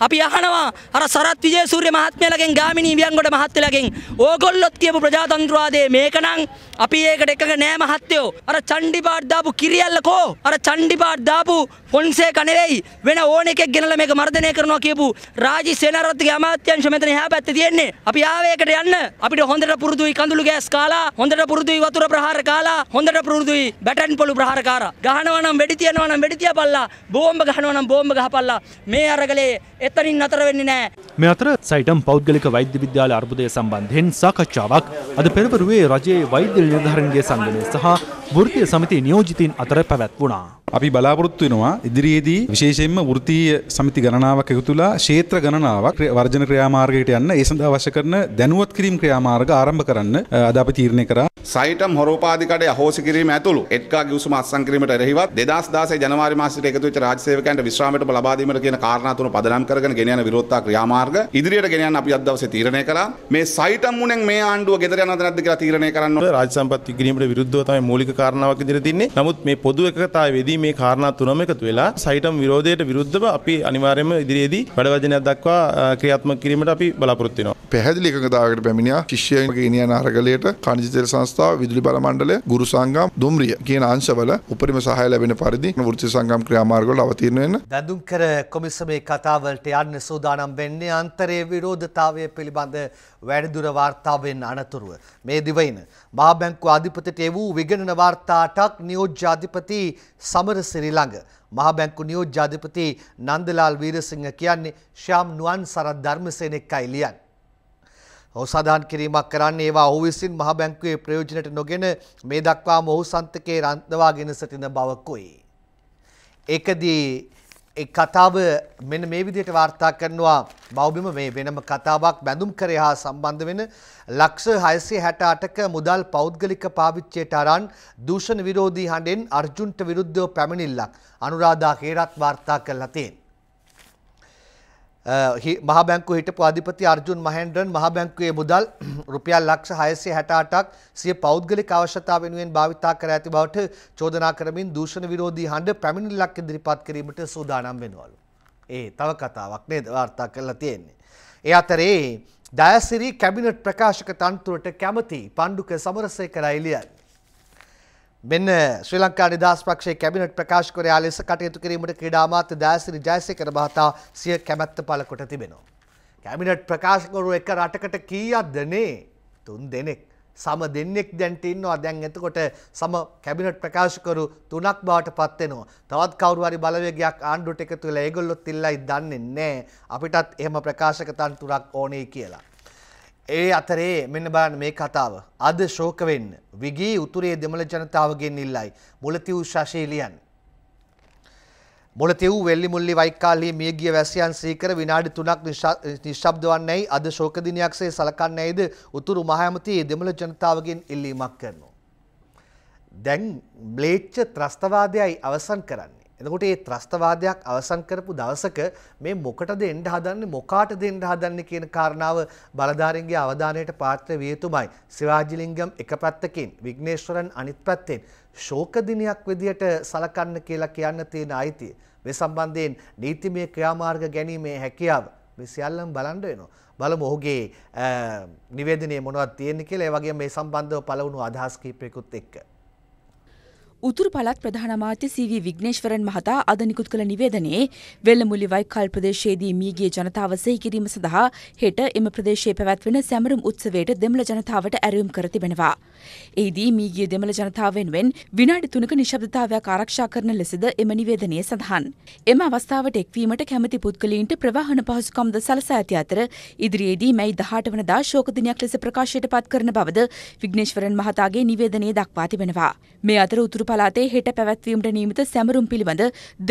අපි අහනවා අර සරත් විජේසූරිය මහත්මයාලගෙන් ගාමිණී වියන්ගොඩ මහත්මයාලගෙන් ඕගොල්ලොත් කියපු ප්‍රජාතන්ත්‍රවාදයේ මේකනම් අපි ඒකට එකඟ නෑ මහත්තයෝ අර චණ්ඩිපාඩ් දාපු කිරියල්ලකෝ අර චණ්ඩිපාඩ් දාපු ෆොන්සේක නෙවෙයි වෙන ඕන එකෙක් ගෙනලා මේක මර්ධනය කරනවා කියපු රාජි සේනාරත්ගේ අමාත්‍යංශ මෙතන එහා පැත්තේ තියෙන්නේ අපි ආවේකට යන්න අපිට හොඳට පුරුදුයි කඳුළු ගෑස් කාලා හොඳට පුරුදුයි වතුර ප්‍රහාර කාලා හොඳට පුරුදුයි බැටන් පොළු ප්‍රහාර කාලා ගහනවා නම් වෙඩි තියනවා නම් වෙඩි තියපල්ලා බෝම්බ ගහනවා නම් බෝම්බ ගහපල්ලා මේ අරගලේ එතනින් නතර වෙන්නේ නැහැ. මේ අතර සයිටම් පෞද්ගලික වෛද්‍ය විද්‍යාල අර්බුදය සම්බන්ධයෙන් සාකච්ඡාවක් අද පෙරවරුවේ රජයේ වෛද්‍ය නිලධාරීන්ගේ සංගමය සහ වෘත්තීය සමිති නියෝජිතින් අතර පැවැත් වුණා. අපි බලාපොරොත්තු වෙනවා ඉදිරියේදී විශේෂයෙන්ම වෘත්තීය සමිති ගණනාවක් එකතුලා ක්ෂේත්‍ර ගණනාවක් වර්ජන ක්‍රියාමාර්ගයට යන්න ඒ සඳහා අවශ්‍ය කරන දැනුවත් කිරීම් ක්‍රියාමාර්ග ආරම්භ කරන්න අද අපි තීරණය කරා. සයිටම් හොරෝපාධි කඩේ අහෝසි කිරීම ඇතුළු එක්කාගේ උසුම අත්සන් කිරීමට එරෙහිවත් 2016 ජනවාරි මාසයේ එකතු වෙච්ච රාජ්‍ය සේවකයන්ට විශ්‍රාමයට ලබා දීමට කියන කාරණා තුන පදනම් කරගෙන ගෙන යන විරෝධතා ක්‍රියාමාර්ග ඉදිරියට ගෙන යන්න අපි අද දවසේ තීරණය කළා. මේ සයිටම් මුණෙන් මේ ආණ්ඩුව ගෙදර යනවද නැද්ද කියලා තීරණය කරන්න ඕනේ. රාජ්‍ය සම්පත් ඉගිරීමට විරුද්ධව තමයි මූලික කාරණාවක් ඉදිරියට තින්නේ. නමුත් මේ පොදු එකකතාවේදී මේ කාරණා තුනම එකතු වෙලා සයිටම් විරෝධයට විරුද්ධව අපි අනිවාර්යයෙන්ම ඉදිරියේදී වැඩවර්ජනයක් දක්වා ක්‍රියාත්මක කිරීමට අපි බලාපොරොත්තු වෙනවා. පැහැදිලි එකඟතාවකට පැමිණියා ශිෂ්‍යයන්ගේ ඉනියන අරගලයට කනිජ තෙල් සංස්ථාව, විදුලි බල මණ්ඩලය, ගුරු සංගම්, දුම්රිය කියන අංශවල උපරිම සහාය ලැබෙන පරිදි වෘත්ති සංගම් ක්‍රියාමාර්ගවල අවතීර්ණ වෙන. දඳුම්කර කොමිසමේ කතාවලට යන්න සූදානම් වෙන්නේ අන්තරේ විරෝධතාවය පිළිබඳ වැඩිදුර වාර්තාවෙන් අනතුරුව. මේ දිවයින මහාබැංකු අධිපතිට එවූ විගණන වාර්තාටක් නියෝජ්‍යාධිපති සමරසිරි ළඟ. මහාබැංකු නියෝජ්‍යාධිපති නන්දලාල් වීරසිංහ කියන්නේ ශ්‍යාම් නුවන් සරත් ධර්මසේන එක්කයි ලියන්. ඔහු සඳහන් කිරීමක් කරන්නේ ඒවා ඔහු විසින් මහබැංකුවේ ප්‍රයෝජනට නොගෙන මේ දක්වාම ඔහු සන්තකයේ රඳවාගෙන සිටින බවකුයි. ඒකදී ඒ කතාව මෙන්න මේ විදිහට වාර්තා කරනවා මව්බිම මේ වෙනම කතාවක් බැඳුම් කරේ හා සම්බන්ධ වෙන ලක්ෂ 668ක මුදල් පෞද්ගලික පාවිච්චියට අරන් දූෂණ විරෝධී හඬෙන් අර්ජුන්ට විරුද්ධව පැමිණිල්ලක් අනුරාධා හේරත් වාර්තා කළා තියෙනවා මහ බැංකු හිටපු අධිපති අර්ජුන් මහන්ඩන් මහ බැංකුවේ මුදල් රුපියල් ලක්ෂ හයසේ හැටාටක් සිය පෞද්ගලික අවශ්‍යතා වෙනුවෙන් භාවිතා කර ඇති බවට චෝදනා කරමින් දූෂණ විරෝධී හඬ පැමිණිල්ලක් ඉදිරිපත් කිරීමට සූදානම් වෙනවලු. ඒ තව කතාවක් නේද වාර්තා කරලා තියෙන්නේ. ඒ අතරේ දයසිරි කැබිනට් ප්‍රකාශක තන්තුරට කැමති පණ්ඩුක සමරසේකර එලියන්නේ. මෙන්න ශ්‍රී ලංකා නිදහස් පක්ෂයේ කැබිනට් ප්‍රකාශ කර යා ලෙස කටයුතු කිරීමට ක්‍රීඩා අමාත්‍ය දයාසිරි ජයසේකර මහතා සිය කැමැත්ත පළ කොට තිබෙනවා. කැබිනට් ප්‍රකාශකරු එක රටකට කීයක්ද නේ? තුන් දෙනෙක්. සම දෙන්නෙක් දැන්ට ඉන්නවා. දැන් එතකොට සම කැබිනට් ප්‍රකාශකරු තුනක් බවට පත් වෙනවා. තවත් කවුරු හරි බලවේගයක් ආණ්ඩුවට එකතු වෙලා ඒගොල්ලොත් ඉල්ලයි දන්නේ නැහැ. අපිටත් එහෙම ප්‍රකාශක තනතුරක් ඕනේ කියලා. ඒ අතරේ මෙන්න බලන්න මේ කතාව. අද ශෝක වෙන්න. විගී උතුරේ දෙමළ ජනතාවගෙන් ඉල්ලයි. මුලතිව් ශශීලියන්. මුලතිව් වෙල්ලි මුල්ලි වයිකාලී මියගිය වැසියන් සීකර විනාඩි 3ක් නිශ්ශබ්ද වන්නේයි අද ශෝක දිනයක්සේ සලකන්නේයිද උතුරු මහයමති දෙමළ ජනතාවගෙන් ඉල්ලීමක් කරනවා. දැන් ම්ලේච්ඡ ත්‍රස්තවාදයයි අවසන් කරන්න. එතකොට මේ ත්‍රස්තවාදයක් අවසන් කරපු දවසක මේ මොකටද එන්න හදන්නේ මොකාටද එන්න හදන්නේ කියන කාරණාව බලධාරීන්ගේ අවධානයට පාත්‍ර විය යුතුමයි. සිවාජිලිංගම් එක පැත්තකින් විග්නේශ්වරන් අනිත් පැත්තෙන් ශෝක දිනයක් විදියට සලකන්න කියලා කියන්න තියෙන අයිතිය. මේ සම්බන්ධයෙන් නීතිමය ක්‍රියාමාර්ග ගැනීමේ හැකියාව මේ සියල්ලම බලන්න වෙනවා. බලමු ඔහුගේ නිවේදනයේ මොනවද තියෙන්නේ කියලා ඒ වගේම මේ සම්බන්ධව පළවුණු අදහස් කිහිපයකුත් එක්ක. උතුරු පළත් ප්‍රධාන අමාත්‍ය සීවී විග්නේශ්වරන් මහතා අද නිකුත් කළ නිවේදනයේ වෙල්ලමුලි වයිකල් ප්‍රදේශයේදී මියගිය ජනතාව සෙහි කිරීම සඳහා හෙට එම ප්‍රදේශයේ පැවැත්වෙන සැමරුම් උත්සවයට දෙමළ ජනතාවට ඇරයුම් කර තිබෙනවා. එහිදී මීගිය දෙමළ ජනතාව වෙනුවෙන් විනාඩි තුනක නිශ්ශබ්දතාවයක් ආරක්ෂා කරන ලෙසද එම නිවේදනය සඳහන්. එම අවස්ථාවට එක්වීමට කැමති පුද්ගලයින්ට ප්‍රවාහන පහසුකම්ද සලසා ඇති අතර ඉදිරියේදී මැයි 18 වනදා ශෝක දිනයක් ලෙස ප්‍රකාශයට පත් කරන බවද විග්නේශ්වරන් මහතාගේ නිවේදනයේ දක්වා තිබෙනවා. මේ අතර උතුරු පළාතේ හෙට පැවැත්වීමට නියමිත සැමරුම් පිළිබඳ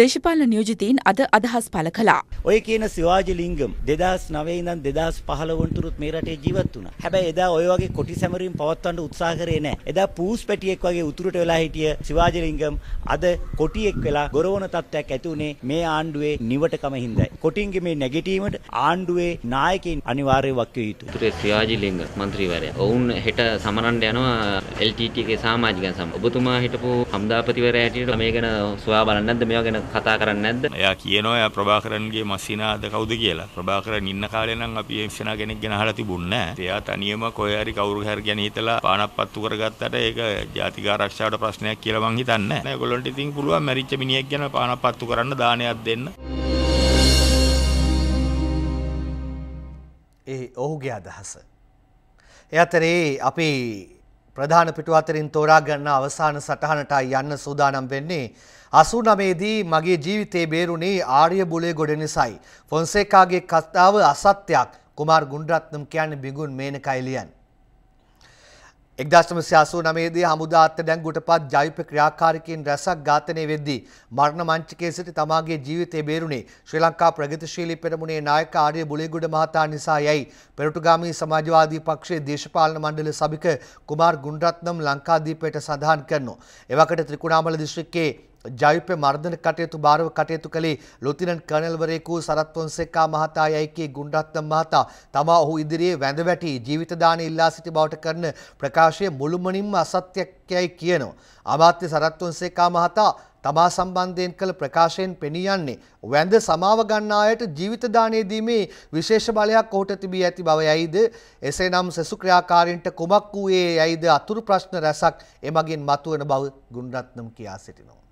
දේශපාලන නියෝජිතීන් අද අදහස් පළ කළා. ඔය කියන සිවාජි ලිංගම් 2009 ඉඳන් 2015 වනතුරුත් මේ රටේ ජීවත් වුණා. හැබැයි එදා ඔය වගේ කොටි සැමරීම් පවත්වන්න උත්සාහ කතා කරේ නැහැ. එදා පූස් පැටියෙක් වගේ උතුරට වෙලා හිටිය සිවාජලිංගම් අද කොටියෙක් වෙලා ගොරවන තත්ත්වයක් ඇති උනේ මේ ආණ්ඩුවේ නිවටකම හිඳයි. කොටින්ගේ මේ නැගිටීමට ආණ්ඩුවේ නායකයින් අනිවාර්යයෙන් වක්විය යුතුයි. උතුරේ සිවාජලිංග മന്ത്രിවරයා. ඔවුන් හෙට සමරන්න යනවා LTT එකේ සමාජිකයන් සමග. ඔබතුමා හිටපු හම්දාපතිවරයා හැටියට මේ ගැන සොයා බලන්නේ නැද්ද? මේවා ගැන කතා කරන්නේ නැද්ද? එයා කියනවා එයා ප්‍රභාකරන්ගේ මස්සිනා අද කවුද කියලා. ප්‍රභාකරන් ඉන්න කාලේ නම් අපි එම් සෙනා කෙනෙක් ගැන අහලා තිබුණේ නැහැ. එයා තනියම කොහේ හරි කවුරු හරි ගැන හිතලා පානප්පත් පත්තු කරගත්තට ඒක ජාතික ආරක්ෂාවට ප්‍රශ්නයක් කියලා මං හිතන්නේ නැහැ. ඒගොල්ලන්ට ඉතින් පුළුවන් මැරිච්ච මිනිහෙක් ගැන පානක් පත්තු කරන්න දානයක් දෙන්න. ඒ ඔහුගේ අදහස. ඒ අතරේ අපි ප්‍රධාන පිටු අතරින් තෝරා ගන්න අවසාන සටහනටයි යන්න සූදානම් වෙන්නේ අසුනමේදී මගේ ජීවිතේ බේරුණේ ආර්ය බුලේ ගොඩ නිසායි. ෆොන්සේකාගේ කතාව අසත්‍යයක් කුමාර් ගුණරත්නම් කියන්නේ බිගුන් මේනකයි ලියන්නේ. එක්දශ්ටමසියාසූ නමේදී හමුදාත්ත දැන් ගුටපත් ජෛප ක්‍රියාකාරකින් රැසක් ඝාතනය වෙද්දී. මරණ මංචකේ සිට තමාගේ ජීවිතය බේරුණේ ශ්‍රී ලංකා ප්‍රගතිශීලි පෙරමුණේ නායක ආර්ය බුලේගුඩ මහතා නිසා යයි. පෙරටුගාමී සමාජවාදී පක්ෂයේ දේශපාලන මණ්ඩල සභික කුමාර් ගුණරත්නම් ලංකාදීපයට සඳහන් කරනවා. එවකට ත්‍රිකුණාමල දිස්ත්‍රික්කයේ ජවිප මර්ධන කටයුතු භාරව කටයුතු කළේ ලොතිනන් කනල්වරයෙකු සරත් පොන්සෙක්කා මහතා යයිකේ ගුණරත්න මහතා තමා ඔහු ඉදිරියේ වැඳ වැටි ජීවිතදාන ඉල්ලා සිටි බවට කරන ප්‍රකාශය මුළුමනින්ම අසත්‍යයයි කියනවා. අමාත්‍ය සරත් පොන්සෙක්කා මහතා තමා සම්බන්ධයෙන් කළ ප්‍රකාශයෙන් පෙනී යන්නේ වැඳ සමාව ගන්නා අයට ජීවිතදානය දීමේ විශේෂ බලයක් ඔහුට තිබී ඇති බව යයිද එසේනම් සෙසු ක්‍රියාකාරීන්ට කුමක් වූයේ යයිද අතුරු ප්‍රශ්න රැසක් එමගින් මතුවන බව ගුණරත්නම් කියා සිටිනවා.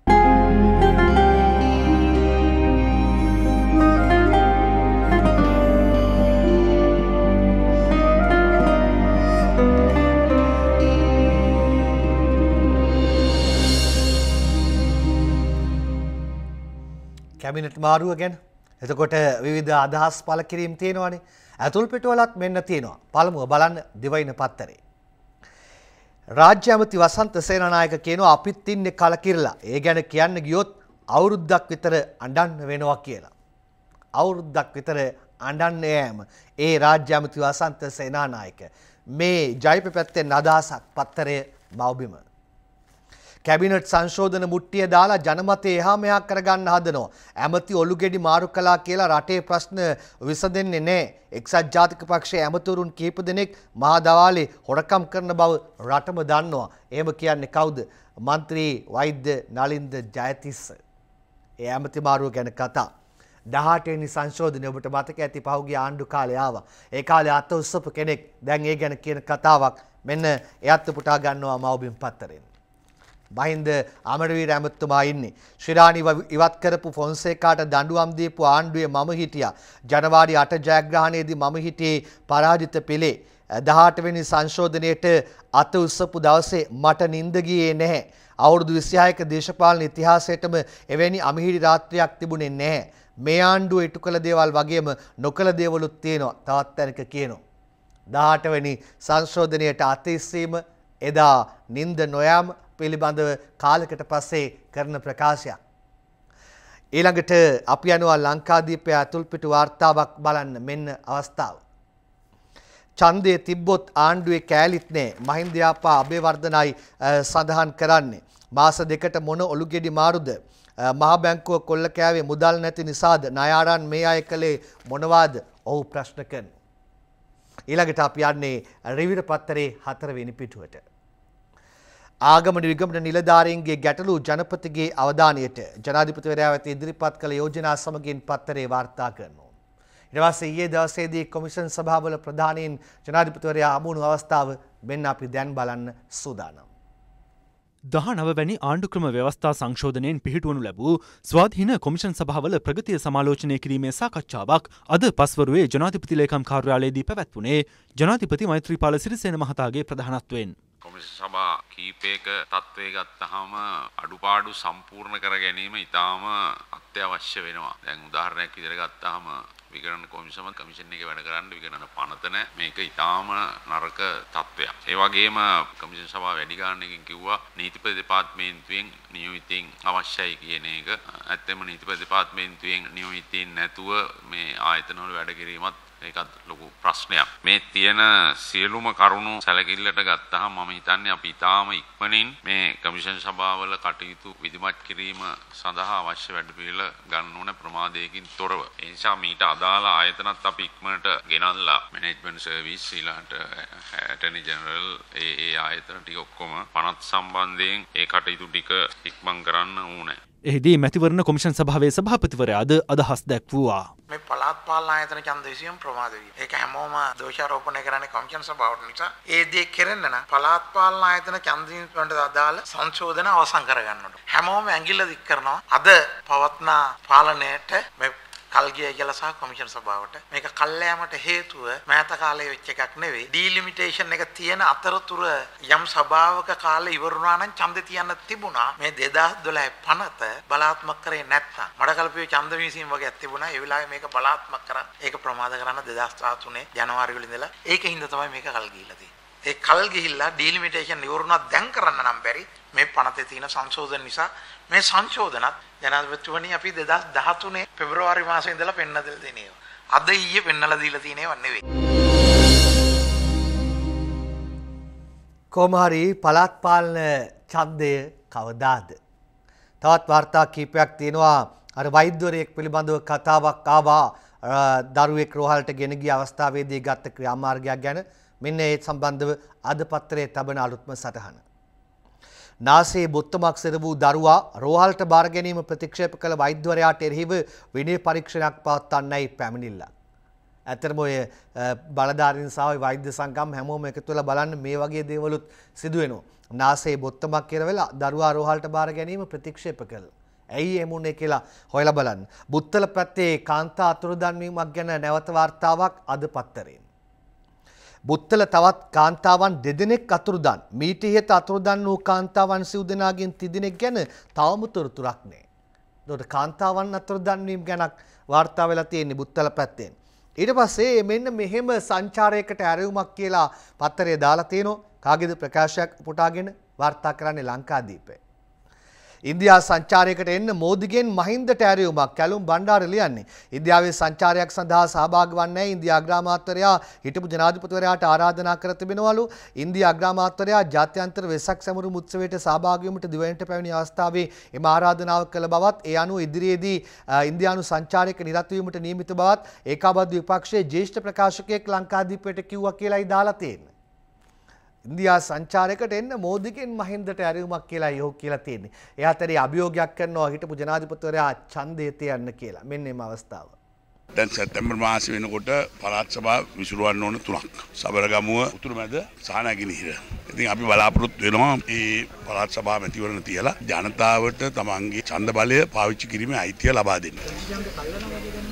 කැමිනට මාරුව ගැන එතකොට විවිධ අදහස් පල කිරීම් තියෙනවානේ ඇතුල් පිටුවලත් මෙන්න තියෙනවා පළමුුව බලන්න දිවයින පත්තරේ. රාජ්‍යමති වසන්ත සේනනායක කියනවා අපිත් ඉන්නේ කලකිරලා. ඒ ගැන කියන්න ගියොත් අවුරුද්දක් විතර අඬන්න වෙනවා කියලා. අවුරුද්දක් විතර අඬන්න යෑම. ඒ රාජ්‍යමති වසන්ත සේනානායක මේ ජයිප පැත්තෙන් අදහසක් පත්තරය බෞබිම. කැබිනට් සංශෝධන මුට්ටිය දාලා ජනමතය එහා මෙහා කරගන්න හදනවා. ඇමති ඔලුගෙඩි මාරු කළා කියලා රටේ ප්‍රශ්න විසඳෙන්නේ නැහැ. එක්සත් ජාතික පක්ෂයේ ඇමතිවරුන් කීප දෙනෙක් මහා දවාලේ හොරකම් කරන බව රටම දන්නවා. එහෙම කියන්නේ කවුද? මන්ත්‍රී වෛද්‍ය නලින්ද ජයතිස්ස. ඒ ඇමති මාරුව ගැන කතා. දහටනි සංශෝධනය ඔබට මතක ඇති පහුගේ ආණ්ඩු කාලයාව. ඒ කාලේ අත්ත උස්සප කෙනෙක් දැන් ඒ ගැන කියන කතාවක් මෙන්න එයත්ත පුටා ගන්නවා මවබින් පත්තරෙන්. බහින්ද අමරවීර ඇමතුමා ඉන්නේ. ශ්‍රීරාණිව ඉවත් කරපු ෆොන්සේකාට දඬුවම් දීපු ආණ්ඩුවේ මම හිටියා. ජනවාරි 8 ජයග්‍රහණයේදී මම හිටියේ පරාජිත පෙළේ. 18 වෙනි සංශෝධනයේට අත උස්සපු දවසේ මට නිින්ද ගියේ නැහැ. අවුරුදු 26ක දේශපාලන ඉතිහාසයේටම එවැනි අමහිරි රාත්‍රියක් තිබුණේ නැහැ. මේ ආණ්ඩුව ඉටු කළ දේවල් වගේම නොකළ දේවලුත් තියෙනවා. තවත් තැනක කියනවා. 18 වෙනි සංශෝධනයට අත ඉස්සීම එදා නිින්ද නොයෑම පිළිබඳව කාලකට පස්සේ කරන ප්‍රකාශයක්. ඊළඟට අපි යනවා ලංකාදීපය අතුල්පිටු වාර්තාවක් බලන්න මෙන්න අවස්ථාව. ඡන්දය තිබ්බොත් ආණ්ඩුවේ කෑලිත් නෑ මහින්දයාපා අබේවර්ධනයි සඳහන් කරන්නේ. මාස දෙකට මොන ඔලුගෙඩි මාරුද මහා බැංකුව කොල්ල කෑවේ මුදල් නැති නිසාද ණයාරන් මේ අය කළේ මොනවාද ඔහු ප්‍රශ්න කරනවා. ඊළඟට අපි යන්නේ රිවිර පත්තරේ හතරවෙනි පිටුවට. ආගම නිර්ගමන නිලධාරීන්ගේ ගැටලු ජනපතිගේ අවධානයට ජනාධිපතිවරයා වෙත ඉදිරිපත් කළ යෝජනා සමගින් පත්තරේ වාර්තා කරනවා. ඊට පස්සේ ඊයේ දවසේදී කොමිෂන් සභාවල ප්‍රධානීන් ජනාධිපතිවරයා හමුණු අවස්ථාව මෙන්න අපි දැන් බලන්න සූදානම්. දහ නවැනි ආණ්ඩුක්‍රම ව්‍යවස්ථා සංශෝධනයෙන් පිහිටුවනු ලැබූ ස්වාධීන කොමිෂන් සභාවල ප්‍රගතිය සමාලෝචනය කිරීමේ සාකච්ඡාවක් අද පස්වරුවේ ජනාධිපති ලේකම් කාර්යාලයේදී පැවැත්වුණේ ජනාධිපති මෛත්‍රීපාල සිරිසේන මහතාගේ ප්‍රධානත්වයෙන්. කොමිස සභා කීපයක තත්ත්වය ගත්තහම අඩුපාඩු සම්පූර්ණ කර ගැනීම ඉතාම අත්‍යවශ්‍ය වෙනවා. දැන් උදාහරණයක් විදිහට ගත්තහම විකරණ කොමිසම කමිෂන් එකේ වැඩ කරන්න විකරණ පනත නැහැ. මේක ඊටාම නරක තත්ත්වයක්. ඒ වගේම කමිෂන් සභාව වැඩි ගන්න එකෙන් කිව්වා නීතිපති දෙපාර්තමේන්තුවෙන් නියමිතින් අවශ්‍යයි කියන එක. ඇත්තම නීතිපති දෙපාර්තමේන්තුවෙන් නියමිතින් නැතුව මේ ආයතන වල වැඩ කිරීමත් ඒකත් ලොකු ප්‍රශ්නයක්. මේ තියෙන සියලුම කරුණු සැලකිල්ලට ගත්තහම මම හිතන්නේ අපි ඊටාම ඉක්මනින් මේ කමිෂන් සභාවල කටයුතු විධිමත් කිරීම සඳහා අවශ්‍ය වැඩපිළිවෙල ගන්න ඕන ප්‍රමාදයකින් තොරව. ඒ නිසා මීට අදාළ ආයතනත් අපි ඉක්මනට ගෙනල්ලා මැනේජ්මන්ට් සර්විස් ඊළඟට ඇටර්නි ජෙනරල් ඒ ඒ ආයතන ටික ඔක්කොම පනත් සම්බන්ධයෙන් ඒ කටයුතු ටික ඉක්මන් කරන්න ඕනේ. එහිදී මැතිවරණ කොමිෂන් සභාවේ සභාපතිවරයාද අදහස් දැක්වුවා. පළාත් පාලන ආයතන ඡන්ද විසියම් ප්‍රමාද වීම. ඒක හැමෝම දෝෂාරෝපණය කරන්නේ කොමිෂන් සභාවට නිසා ඒ දේ කෙරෙන්න නම් පළාත් පාලන ආයතන ඡන්දින් වලට අදාළ සංශෝධන අවසන් කරගන්න ඕනේ. හැමෝම ඇඟිල්ල දික් කරනවා. අද පවත්නා පාලනයට මේ කල් ගියයි කියලා සහ කොමිෂන් සභාවට. මේක කල්යෑමට හේතුව මෑත කාලයේ වෙච්ච එකක් නෙවෙයි. ඩීලිමිටේෂන් එක තියෙන අතරතුර යම් සභාවක කාලේ ඉවර වුණා නම් ඡන්ද තියන්න තිබුණා. මේ 2012 පනත බලාත්මක කරේ නැත්නම් මඩ කල්පියේ ඡන්ද විසීම් වගේ තිබුණා. ඒ වෙලාවේ මේක බලාත්මක කරා. ඒක ප්‍රමාද කරන්න 2013 ජනවාරි වල ඉඳලා ඒකින්ද තමයි මේක කල් ගිහිලා තියෙන්නේ. ඒ කල් ගිහිල්ලා ඩිලිමිටේෂන් ඉවරුණා දැන් කරන්න නම් බැරි මේ පනතේ තියෙන සංශෝධන නිසා මේ සංශෝධනත් ජනාධිපතිවරණි අපි 2013 පෙබරවාරි මාසේ ඉඳලා පෙන්වලා දෙලා තියෙනේ. අද ඊයේ පෙන්වලා දීලා තියෙනේව නෙවෙයි. කොහොම හරි පළාත් පාලන ඡන්දය කවදාද? තවත් වාර්තා කීපයක් තියෙනවා අර වෛද්‍යවරයෙක් පිළිබඳව කතාවක් ආවා දරුවෙක් රෝහලට ගෙන ගිය අවස්ථාවේදී ගත්ත ක්‍රියාමාර්ගයක් ගැන මෙන්න ඒ සම්බන්ධව අද පත්‍රයේ තබන අලුත්ම සටහන. නාසයේ බොත්තමක් සිර වූ දරුවා රෝහල්ට බාර ගැනීම ප්‍රතික්ෂේප කළ වෛද්‍යවරයාට එරෙහිව විනය පරීක්ෂණයක් පවත්වන්නයි පැමිණිල්ල. ඇතරම ඔය බලධාරීන් සහ වෛද්‍ය සංගම් හැමෝම එකතු වෙලා බලන්න මේ වගේ දේවලුත් සිදු වෙනවා. නාසයේ බොත්තමක් කෙරවෙලා දරුවා රෝහල්ට බාර ගැනීම ප්‍රතික්ෂේප කළා. ඇයි එමුණේ කියලා හොයලා බලන්න. බුත්තල පැත්තේ කාන්තා අතුරුදන්වීමක් ගැන නැවත වාර්තාවක් අද පත්තරේ. බුත්තල තවත් කාන්තාවන් දෙදෙනෙක් අතුරුදන් මීට ඉහත අතුරුදන් වූ කාන්තාවන් සිව් දෙනාගෙන් තිදෙනෙක් ගැන තවම තොරතුරක් නෑ. එතකොට කාන්තාවන් අතුරුදන් වීම ගැනක් වාර්තා වෙලා තියෙන්නේ බුත්තල පැත්තෙන්. ඊට පස්සේ මෙන්න මෙහෙම සංචාරයකට ඇරයුමක් කියලා පත්තරේ දාලා තිනෝ කාගේද ප්‍රකාශයක් පුටාගෙන වාර්තා කරන්නේ ලංකාදීපේ. ඉන්දයා සංචාරයකට එන්න මෝදිගෙන් මහින්ද ටෑරියුමක් කැලුම් බණ්ඩාර ලියන්නේ. ඉන්දියාවේ සංචාරයක් සඳහා සහභාගී වන්නේ ඉන්දියා අග්‍රාමාත්‍යරයා හිටපු ජනාධිපතිවරයාට ආරාධනා කර තිබෙනවලු. ඉන්දියා අග්‍රාමාත්‍යරයා ජාත්‍යන්තර වෙසක් සැමරුම් උත්සවයට සහභාගී වීමට දිවයිනට පැමිණි අවස්ථාවේ එම ආරාධනාව කළ බවත් ඒ අනුව ඉදිරියේදී ඉන්දියානු සංචාරයක නිරත වීමට නියමිත බවත් ඒකාබද්ධ විපක්ෂයේ ජ්‍යෙෂ්ඨ ප්‍රකාශකයෙක් ලංකාදීපයට කිව්වා කියලායි දාලා තියෙන්නේ. ඉන්දියා සංචාරයකට එන්න මෝදිගෙන් මහින්දට ඇරයුමක් කියලා යොහු කියලා තියෙන්නේ. ඒ අතරේ අභියෝගයක් කරනවා හිටපු ජනාධිපතිවරයා ඡන්දය තියන්න කියලා. මෙන්න මේ අවස්ථාව. දැන් සැප්තැම්බර් මාසෙ වෙනකොට පළාත් සභා විසුරුවන්න ඕන තුනක්. සබරගමුව උතුරුමැද සානාගිනිහිර. ඉතින් අපි බලාපොරොත්තු වෙනවා මේ පළාත් සභා මැතිවරණ තියලා ජනතාවට තමන්ගේ ඡන්ද බලය පාවිච්චි කිරීමේ අයිතිය ලබා දෙන්න.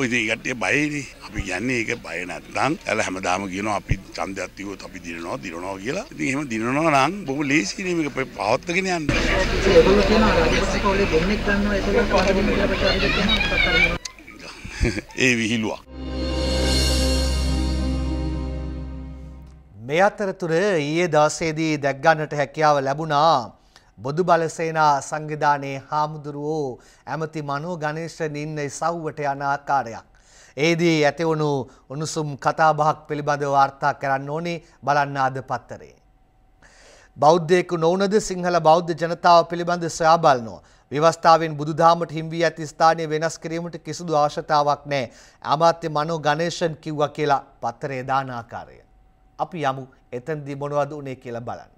ඔයිති ඒකටය බයිනි අපි ගැන්නේ ඒක බය නැත්තං ඇල හැමදාම කියන අපි චන්දයක්තිවොත් අපි දිරනවා දිරනවා කියලා ඉති එහම දිනවා නම් බොම ලේසිනීමක පවත්තගෙන යන්න ඒ විහිලුවක්. මේ අතරතුර ඊයේ දාසේදී දැක්ගන්නට හැකියාව ලැබුණා බොදු බල සේනා සංවිධානයේ හාමුදුරුවෝ ඇමති මනෝ ගණේෂන් ඉන්න ඉසව්වට යන ආකාරයක්. ඒදී ඇතිවුණු උණුසුම් කතාබහක් පිළිබඳව වාර්තා කරන්න ඕනේ බලන්න අද පත්තරේ. බෞද්ධයෙකු නොවනද සිංහල බෞද්ධ ජනතාව පිළිබඳ සොයා බලනවා. ව්‍යවස්ථාවෙන් බුදුදහමට හිම්වී ඇති ස්ථානය වෙනස් කිරීමට කිසිදු අවශ්‍යතාවක් නැහැ. අමාත්‍ය මනෝ ගණේෂන් කිව්වා කියලා පත්තරේ දාන ආකාරය. අපි යමු එතනදී මොනවද උනේ කියලා බලන්න.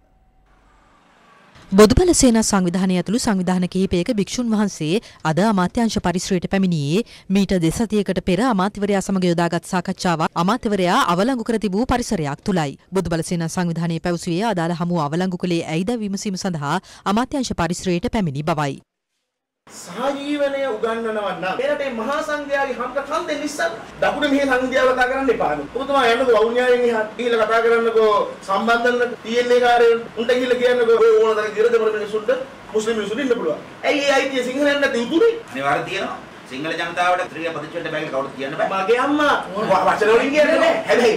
බොදුබල සේනා සංවිධානය ඇතුළු සංවිධාන කිහිපයක භික්ෂුන් වහන්සේ අද අමාත්‍යංශ පරිශ්‍රයට පැමිණියේ මීට දෙසතියකට පෙර අමාත්‍යවරයා සමග යොදාගත් සාකච්ඡාවක් අමාත්‍යවරයා අවලංගු කර තිබූ පරිසරයක් තුලයි. බොදුබල සේනා සංවිධානයේ පැවසුවේ අදාළ හමුව අවලංගු කළේ ඇයිද විමසීම සඳහා අමාත්‍යංශ පරිශ්‍රයට පැමිණි බවයි. සහජීවනය උගන්වනවා නම් මේ රටේ මහා සංඝයාගේ හම්ක කන්දේ නිසා දකුණ මෙහි සංඝයාව කතා කරන්න එපා නෝ. ඔබතුමා යන්නකෝ වවුන්යායෙන් එහා ගිහිල්ලා කතා කරන්නකෝ සම්බන්ධන TNA කාර්යයෙන් උන්ට ගිහිල්ලා කියන්නකෝ ඔය ඕන තරම් ඉරද මර මිනිසුන්ට මුස්ලිම් මිනිසුන් ඉන්න පුළුවන්. ඇයි ඒ අයිතිය සිංහලයන් නැති උතුරේ? අනිවාර්ය තියෙනවා. සිංහල ජනතාවට ත්‍රිය ප්‍රතිචාරයට බැහැ කවුරුත් කියන්න බෑ. මගේ අම්මා වචන වලින් කියන්නේ නැහැ. හැබැයි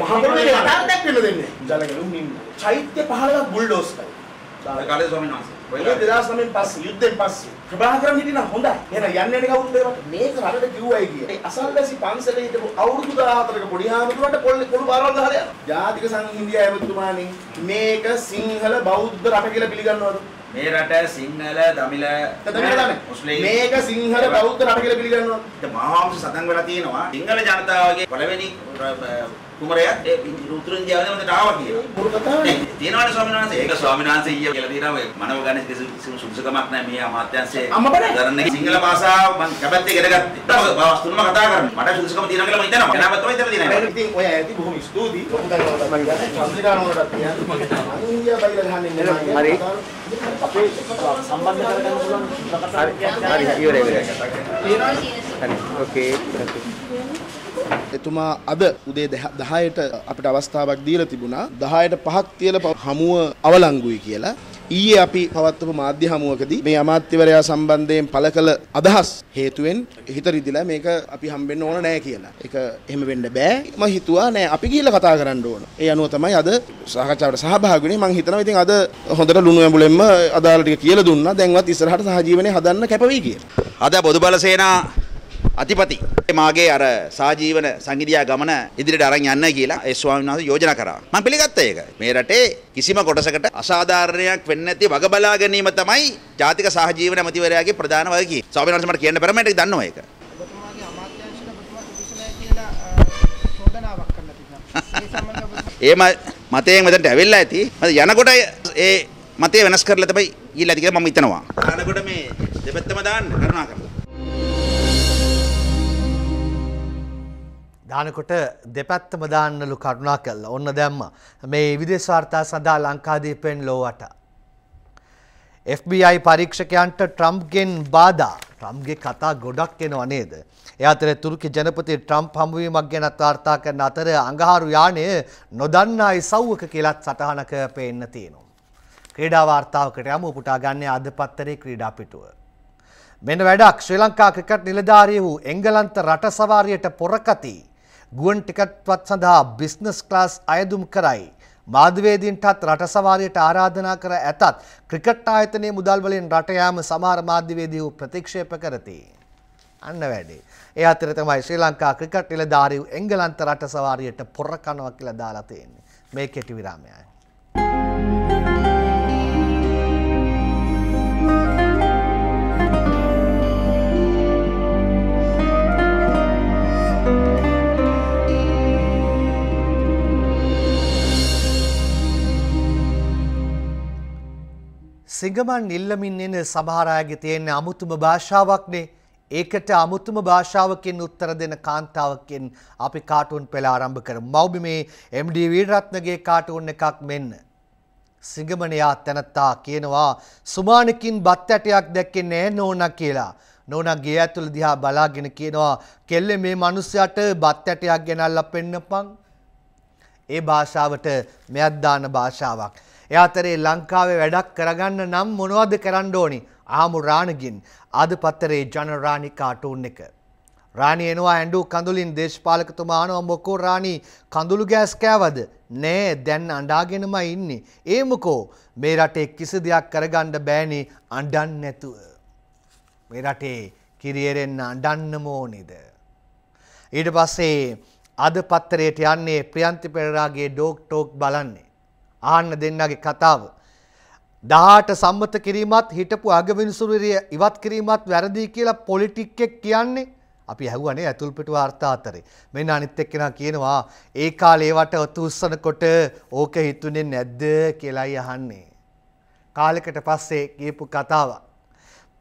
මහා පොළොවේ කතාවක් දැක්වෙන්න දෙන්නේ. ජනගලුම් නින්න. චෛත්‍ය 15ක් බුල්ඩෝස් කරයි. කාලේ ස්වාමීන් වහන්සේ. ඔය දෙදාස්නමින් පස්සේ යුද්ධෙන් පස්සේ ප්‍රභාකරන් හිටින හොඳයි. එහෙනම් යන්න යන කවුරුද ඒවට? මේක රටට කිව්වයි කියේ. අසල්වැසි පන්සලේ හිටපු අවුරුදු 14ක පොඩි හාමුදුරුවන්ට කොල්ල කොළු බාරවල් ගහලා යනවා. ජාතික සංහිඳියා ඇමතුමානේ මේක සිංහල බෞද්ධ රට කියලා පිළිගන්නවද? මේ රට සිංහල දමිල මේක සිංහල බෞද්ධ රට කියලා පිළිගන්නවද? මහාවංශ සඳහන් වෙලා තියෙනවා සිංහල ජනතාවගේ පළවෙනි කුමරයත් ඒ රුත්‍රන්ජය වෙනකට ආවා කියලා. බුරු කතාව නේ. තියෙනවනේ ස්වාමීන් වහන්සේ. ඒක ස්වාමීන් වහන්සේ ඊය කියලා තියෙනවා මේ මනව ගන්න කිසිම සුදුසුකමක් නැහැ මේ අමාත්‍යංශයේ. කරන්නේ සිංහල භාෂාව මම කැමැත්ත ඉගෙන ගත්තේ. බවස් තුනම කතා කරන්නේ. මට සුදුසුකම තියෙනවා කියලා මම හිතනවා. එනවා තමයි ඉතල තියෙනවා. ඉතින් ඔය ඇති බොහොම ස්තුතියි. හරි. අපේ සම්බන්ධ කරගන්න පුළුවන් කතා කරන්න. හරි හරි ඉවරයි ඉවරයි. හරි. ඕකේ. එතුමා අද උදේ 10ට අපිට අවස්ථාවක් දීලා තිබුණා 10ට 5ක් තියලා හමුව අවලංගුයි කියලා ඊයේ අපි පවත්වපු මාධ්‍ය හමුවකදී මේ අමාත්‍යවරයා සම්බන්ධයෙන් පළ කළ අදහස් හේතුවෙන් හිත රිදිලා මේක අපි හම්බෙන්න ඕන නෑ කියලා. ඒක එහෙම වෙන්න බෑ. මම හිතුවා නෑ අපි ගිහලා කතා කරන්න ඕන. ඒ අනුව තමයි අද සාකච්ඡාවට සහභාගී වුණේ. මම හිතනවා ඉතින් අද හොඳට ලුණු ඇඹුලෙන්ම අදාළ ටික කියලා දුන්නා. දැන්වත් ඉස්සරහට සහජීවනය හදන්න කැප වෙයි කියලා. අද පොදු බල සේනා අතිපති මාගේ අර සාජීවන සංගීතය ගමන ඉදිරියට අරන් යන්න කියලා ඒ ස්වාමීන් වහන්සේ යෝජනා කරා. මම පිළිගත්තා ඒක. මේ රටේ කිසිම කොටසකට අසාධාරණයක් වෙන්නේ නැති වග බලා ගැනීම තමයි ජාතික සහජීවන ඇමතිවරයාගේ ප්‍රධාන වගකීම. ස්වාමීන් වහන්සේ මට කියන්න බැරම මට දන්නවා ඒක. ඒම මතයෙන් මෙතට ඇවෙල්ලා ඇති යනකොට ඒ මතය වෙනස් කරලා තමයි ඊළඟට මම හිතනවා. යනකොට මේ දෙපැත්තම දාන්න කරුණා කරලා. දානකොට දෙපැත්තම දාන්නලු කරුණා කල්ල ඔන්න දැම්ම මේ විදේශවාර්තා සඳහා ලංකාදීපෙන් ලෝවට. FBI පරීක්ෂකයන්ට ට්‍රම්ප්ගෙන් බාධා ට්‍රම්ගේ කතා ගොඩක් එනවා නේද. එයාතර තුරුකි ජනපති ට්‍රම්ප් හමුවීමක් ගැනත් වාර්තා කරන අතර අඟහාරු යානය නොදන්නා ඉසව්වක කියලත් සටහනක පේන්න තියෙනවා. ක්‍රීඩා වාර්තාවකට යම උපුටා ගන්නේ අද පත්තරේ ක්‍රීඩා පිටුව. මෙන්න වැඩක් ශ්‍රී ලංකා ක්‍රිකට් නිලධාරිය වූ එංගලන්ත රට සවාරියට පොරකතිී ගුවන් ටිකට්වත් සඳහා බිස්නස් ක්ලාස් අයදුම් කරයි. මාධවේදීන්ටත් රට සවාරයට ආරාධනා කර ඇතත් ක්‍රිකට් ආයතනයේ මුදල් වලින් රට යාම සමහර මාධ්‍යවේදීහු ප්‍රතික්ෂේප කරති. අන්න වැඩේ. ඒ අතර තමයි ශ්‍රී ලංකා ක්‍රිකට් නිලධාරීහු එංගලන්ත රට සවාරයට පොර කනවා කියලා දාලා තියෙන්නේ. මේ කෙටි විරාමයයි. සිඟමන් ඉල්ලමින් එන සමහර අයගේ තියෙන අමුතුම භාෂාවක්නේ ඒකට අමුතුම භාෂාවකින් උත්තර දෙන කාන්තාවකින් අපි කාටුන් පෙළ ආරම්භ කරමු. මව්බි මේ MD වීරරත්නගේ කාටුන් එකක් මෙන්න. සිඟමණයා තනත්තා කියනවා සුමානකින් බත් ඇටයක් දැක්කේ නෑ නෝනා කියලා. නෝනා ගේ ඇතුළ දිහා බලාගෙන කියනවා කෙල්ලේ මේ මිනිස්සයාට බත් ඇටයක් ගෙනල්ලා පෙන්නපන්. ඒ භාෂාවට මෙයක් දාන භාෂාවක්. එයාතරේ ලංකාවේ වැඩක් කරගන්න නම් මොනවද කරන්න ඕනි? ආමු රාණගින් අද පත්තරේ ජනරාණි කාටූන් එක. රාණි එනවා ඇඬු කඳුලින් දේශපාලකතුමා අහනවා මොකෝ රාණි කඳුළු ගෑස් කෑවද? නෑ දැන් අඬාගෙනමයි ඉන්නේ. ඒ මොකෝ මේ රටේ කිසි දෙයක් කරගන්න බෑනේ අඬන්න නැතුව. මේ රටේ කිරියරෙන්න අඬන්නම ඕනේද? ඊට පස්සේ අද පත්තරයට යන්නේ ප්‍රියන්ති පෙරරාගේ ඩෝක් ටෝක් බලන්නේ. ආන්න දෙන්නගේ කතාව. දහට සම්මත කිරීමත් හිටපු අගවිනිසුරුවරිය ඉවත් කිරීමත් වැරදි කියලා පොලිටික්කෙක් කියන්නේ අපි ඇහුවනේ ඇතුල් පිටුව අර්ථාතරේ. මෙන්න අනිත් එක්කෙනා කියනවා ඒ කාලේ වට ඔතුස්සනකොට ඕක හිතුනේ නැද්ද කියලායි අහන්නේ. කාලෙකට පස්සේ කියපු කතාව.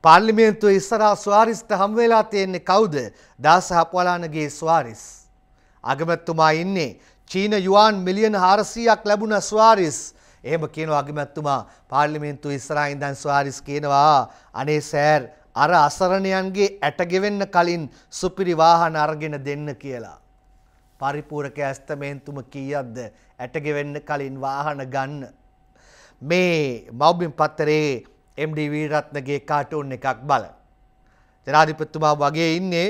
පාර්ලිමේන්තුවේ ඉස්සරහා ස්වාරිස්ට හම් වෙලා තියෙන්නේ කවුද? දාස හපවලානගේ ස්වාරිස්. අගමැතිතුමා ඉන්නේ චීන යුවන් මිලියන හාරසීයක් ලැබුණ ස්වාරිස් එහෙම කියන අගිමැත්තුමා පාර්ලිමේන්තු ඉස්රායින්දන් ස්වාරිස් කියනවා අනේ සෑර් අර අසරණයන්ගේ ඇටගෙවෙන්න කලින් සුපිරි වාහන අරගෙන දෙන්න කියලා. පරිපූරක ඇස්තමේන්තුම කීයක්ද ඇටගෙවෙන්න කලින් වාහන ගන්න. මේ මවබින් පත්තරේ MDවීරත්නගේ කාටුන් එකක් බල. ජනාධිපත්තුමා වගේ ඉන්නේ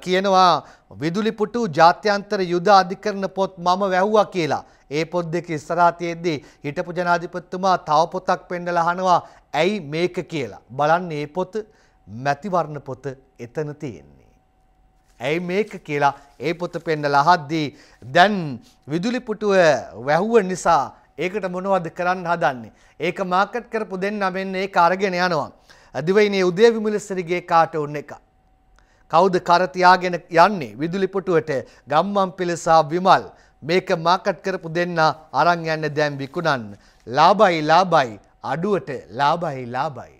කියනවා විදුලිපුටු ජාත්‍යන්තර යුද අධිකරණ පොත් මම වැැව්වා කියලා. ඒ පොත් දෙක ඉස්සරාතියෙද්දී හිටපු ජනාධිපත්තුමා තව පොතක් පෙන්ඩල හනවා ඇයි මේක කියලා. බලන්න ඒ පොත මැතිවර්ණ පොත එතන තියෙන්නේ. ඇයි මේක කියලා ඒ පොත පෙන්ඩ ලහද්දී දැන් විදුලිපුටුව වැැහුව නිසා ඒකට මොනවද කරන්න හදන්නේ. ඒක මාකට් කරපු දෙන්න මෙන්න ඒ කාරගෙන යනවා. ඇදිවයිනේ උදේ විමලස්සරගේ කාට ඔන්න එක. කවුද කර තියාගෙන යන්නේ විදුලි පුටුවට ගම්මන්පිල සහ විමල් මේක මාකට් කරපු දෙන්නා අරන් යන්න දැන් විකුණන්න ලාභයි ලාභයි අඩුවට ලාභයි ලාභයි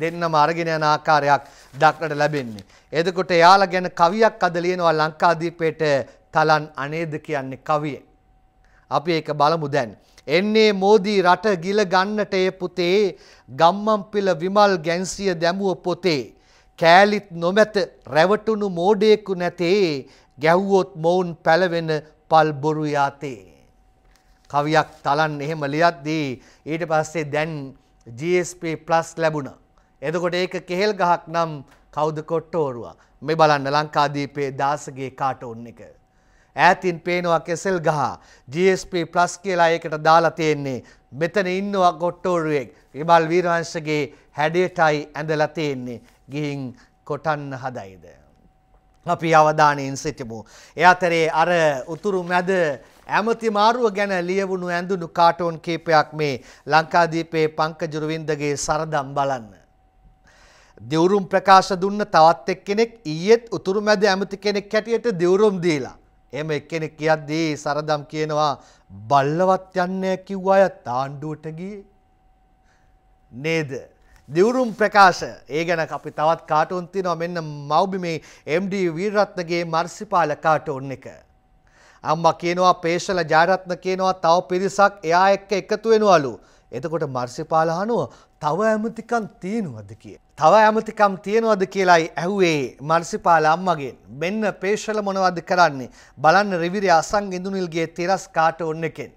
දෙන්නම අරගෙන යන ආකාරයක් දක්නට ලැබෙන්නේ එතකොට එයාලා ගැන කවියක් අද ලියනවා ලංකාදීපේට තලන් අනේද කියන්නේ කවිය අපි ඒක බලමු දැන් එන්නේ මෝදී රට ගිල ගන්නට ඒ පුතේ ගම්මන්පිල විමල් ගැන්සිය දැමුව පොතේ කෑලිත් නොමැත රැවටුණු මෝඩයෙකු නැතේ ගැව්වොත් මොවුන් පැලවෙන පල්බොරු යාතේ. කවියක් තලන් එහෙම ලියද්දී ඊට පස්සේ දැන් GSP ප්ලස් ලැබුණ. එදකොට ඒක කෙහෙල් ගහක් නම් කෞුද කොට්ටෝරුවා මෙ බලන්න ලංකාදීපේ දාසගේ කාට ඔන්න එක. ඈතින් පේනවා කෙසෙල් ගහ GSP ප්ලස් කියලා ඒකට දාලා තියෙන්නේ මෙතන ඉන්නවා කොට්ටෝරුවෙක් විමල් වීරවංශගේ හැඩයටයි ඇඳලා තියෙන්නේ ගිහින් කොටන්න හදයිද. අපි අවධානයෙන් සිටිමු. එ අතරේ අර උතුරු මැද ඇමති මාරුව ගැන ලියවුණු ඇඳුණු කාටෝන් කීපයක් මේ ලංකාදීපේ පංකජුරුවින්දගේ සරදම් බලන්න. දෙවුරුම් ප්‍රකාශ දුන්න තවත් එක්කෙනෙක් ඊයේත් උතුරු මැද ඇමති කෙනෙක් හැටියට දෙවුරුම් දීලා. එම එක්කෙනෙක් කියද්දී සරදම් කියනවා බල්ලවත් යන්නේ කිව්ව අය තාණ්ඩුවට ගියේ. නේද? දිවුරුම් ප්‍රකාශ ඒ ගැන අපි තවත් කාටුන් තිනවා මෙන්න මව්බිමේ MD වීරරත්නගේ මර්සිපාල කාටුන් එක. අම්මා කියනවා පේශල ජයරත්න කියනවා තව පිරිසක් එයා එක්ක එකතු වෙනවලු. එතකොට මර්සිපාල අහනවා තව ඇමතිකම් තියෙනවද කිය. තව ඇමතිකම් තියෙනවද කියලායි ඇහුවේ මර්සිපාල අම්මගෙන්. මෙන්න පේශල මොනවද කරන්නේ? බලන්න රිවිරි අසං ඉඳුනිල්ගේ තිරස් කාටුන් එකෙන්.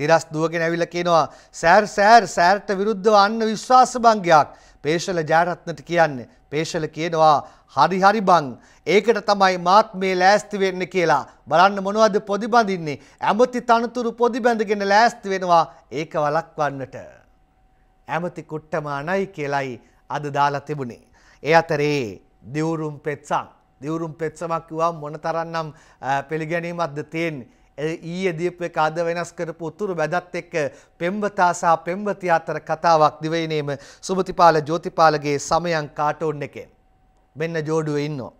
තිරස් දුවගෙන ඇවිල්ලා කියනවා සෑර් සෑර් සෑර්ට විරුද්ධව අන්න විශ්වාස භංගයක්. පේශල ජයරත්නට කියන්නේ. පේශල කියනවා හරි හරි බං. ඒකට තමයි මාත් මේ ලෑස්ති වෙන්න කියලා. බලන්න මොනවද පොදි බඳින්නේ. ඇමති තනතුරු පොදි බැඳගෙන ලෑස්ති වෙනවා ඒක වළක්වන්නට. ඇමති කුට්ටම අනයි කියලයි අද දාලා තිබුණේ. ඒ අතරේ දිවුරුම් පෙත්සම්. දිවුරුම් පෙත්සමක් කිව්වම් මොනතරන්නම් පිළිගැනීමක්ද තියෙන්නේ. ඊයේ දීපු එක අද වෙනස් කරපු උතුරු වැදත් එක්ක පෙම්වතා සහ පෙම්වතිය අතර කතාවක් දිවයිනේම සුභතිපාල ජෝතිපාලගේ සමයන් කාටෝන් එකේ. මෙන්න ජෝඩුවේ ඉන්නවා.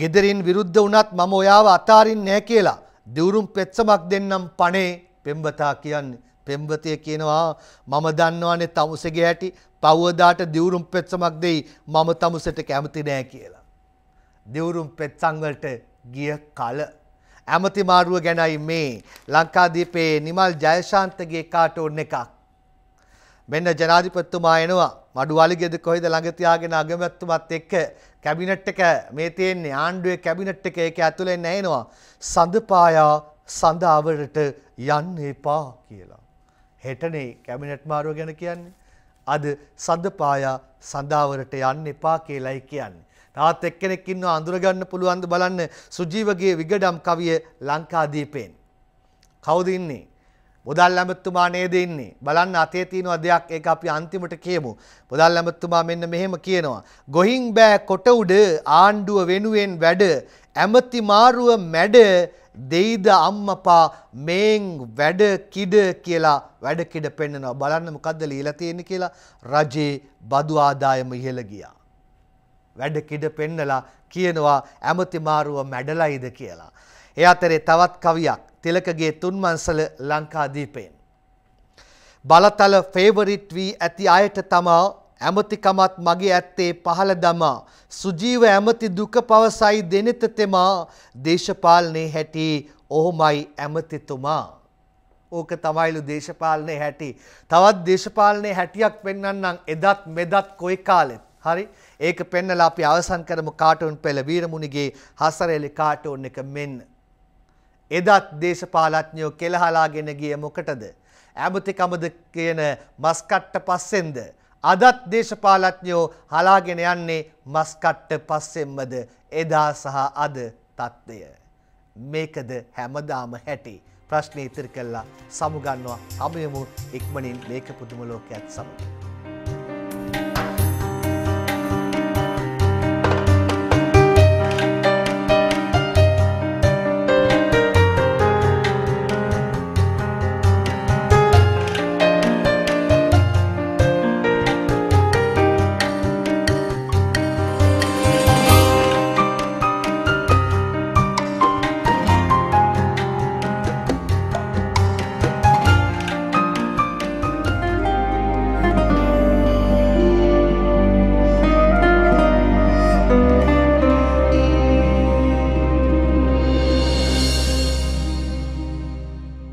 gederin විරුද්ධ වුණත් මම ඔයාව අතාරින්නේ නැහැ කියලා දිවුරුම් පෙත්සමක් දෙන්නම් පණේ පෙම්වතා කියන්නේ. පෙම්වතිය කියනවා මම දන්නවනේ තමුසෙගේ ඇටි පවදාට දිවුරුම් පෙත්සමක් දෙයි මම තමුසට කැමති නෑ කියලා. දිවුරුම් පෙත්සංවලට ගිය කල ඇමතිමාරුව ගැනයි මේ ලංකාදීපේ නිමල් ජයශාන්තගේ කාටෝන් එකක්. මෙන්න ජනාධිපත්තුමා එනවා මඩු වලිගෙද කොයිද ළඟතියාගෙන අගමැත්තුමත් එක්ක කැබිනට් එක මේ තියෙන්නේ ආණ්ඩුවේ කැබිනට් එක ඒක ඇතුලේ නැෙනවා. සඳපායා සඳාවරට යන්න එපා කියලා. හෙටනේ කැබිනට් මාරුව ගැන කියන්නේ. අද සඳපායා සඳාවරට යන්න එපා කියලයි කියන්නේ. තවත් එක්කෙනෙක් ඉන්නවා අඳුරගන්න පුළුවන්ද බලන්න සුජීවගේ විගඩම් කවිය ලංකාදීපයෙන්. කවුද ඉන්නේ? බොදල් ඇමතුමා නේද ඉන්නේ. බලන්න අතේ තියෙනවා දෙයක් ඒක අපි අන්තිමට කියමු. බොදල් ඇමතුමා මෙන්න මෙහෙම කියනවා. ගොහින් බෑ කොට උඩ ආණ්ඩුව වෙනුවෙන් වැඩ ඇමති මාරුව මැඩ දෙයිද අම්මපා මේන් වැඩ කිඩ කියලා වැඩ කිඩ පෙන්නනවා. බලන්න මොකද්ද ලීලා තියෙන්නේ කියලා රජේ බදු ආදායම ඉහළ ගියා. වැඩකිඩ පෙන්නලා කියනවා ඇමතිමාරුව මැඩලයිද කියලා. එ අතරේ තවත් කවියක් තිලකගේ තුන්මන්සල ලංකාදීපයෙන්. බලතල ෆේවරිට් වී ඇති අයට තමා ඇමතිකමත් මගේ ඇත්තේ පහළ දමා සුජීව ඇමති දුක පවසයි දෙනෙත තෙමා දේශපාලනයේ හැටි ඔහොමයි ඇමතිතුමා. ඕක තමයිලු දේශපාලනය හැටි. තවත් දේශපාලනය හැටියක් වෙන්නන්නම් එදත් මෙදත් කොයි කාලෙත්. හරි ඒක පෙන්නලා අපි අවසන් කරමු කාටුන් පෙළ වීරමුණිගේ හසරෙලි කාටුන් එක මෙන්න. එදත් දේශපාලඥයෝ කෙලහලාගෙන ගිය මොකටද? ඇමතිකමද කියන මස්කට්ට පස්සෙන්ද? අදත් දේශපාලඥයෝ හලාගෙන යන්නේ මස්කට්ට පස්සෙන්මද? එදා සහ අද తත්වය. මේකද හැමදාම හැටි. ප්‍රශ්නේ ඉතිරි කළා සමුගන්නවා. අපි යමු ඉක්මනින් මේක පුදුම ලෝකයක් සමග.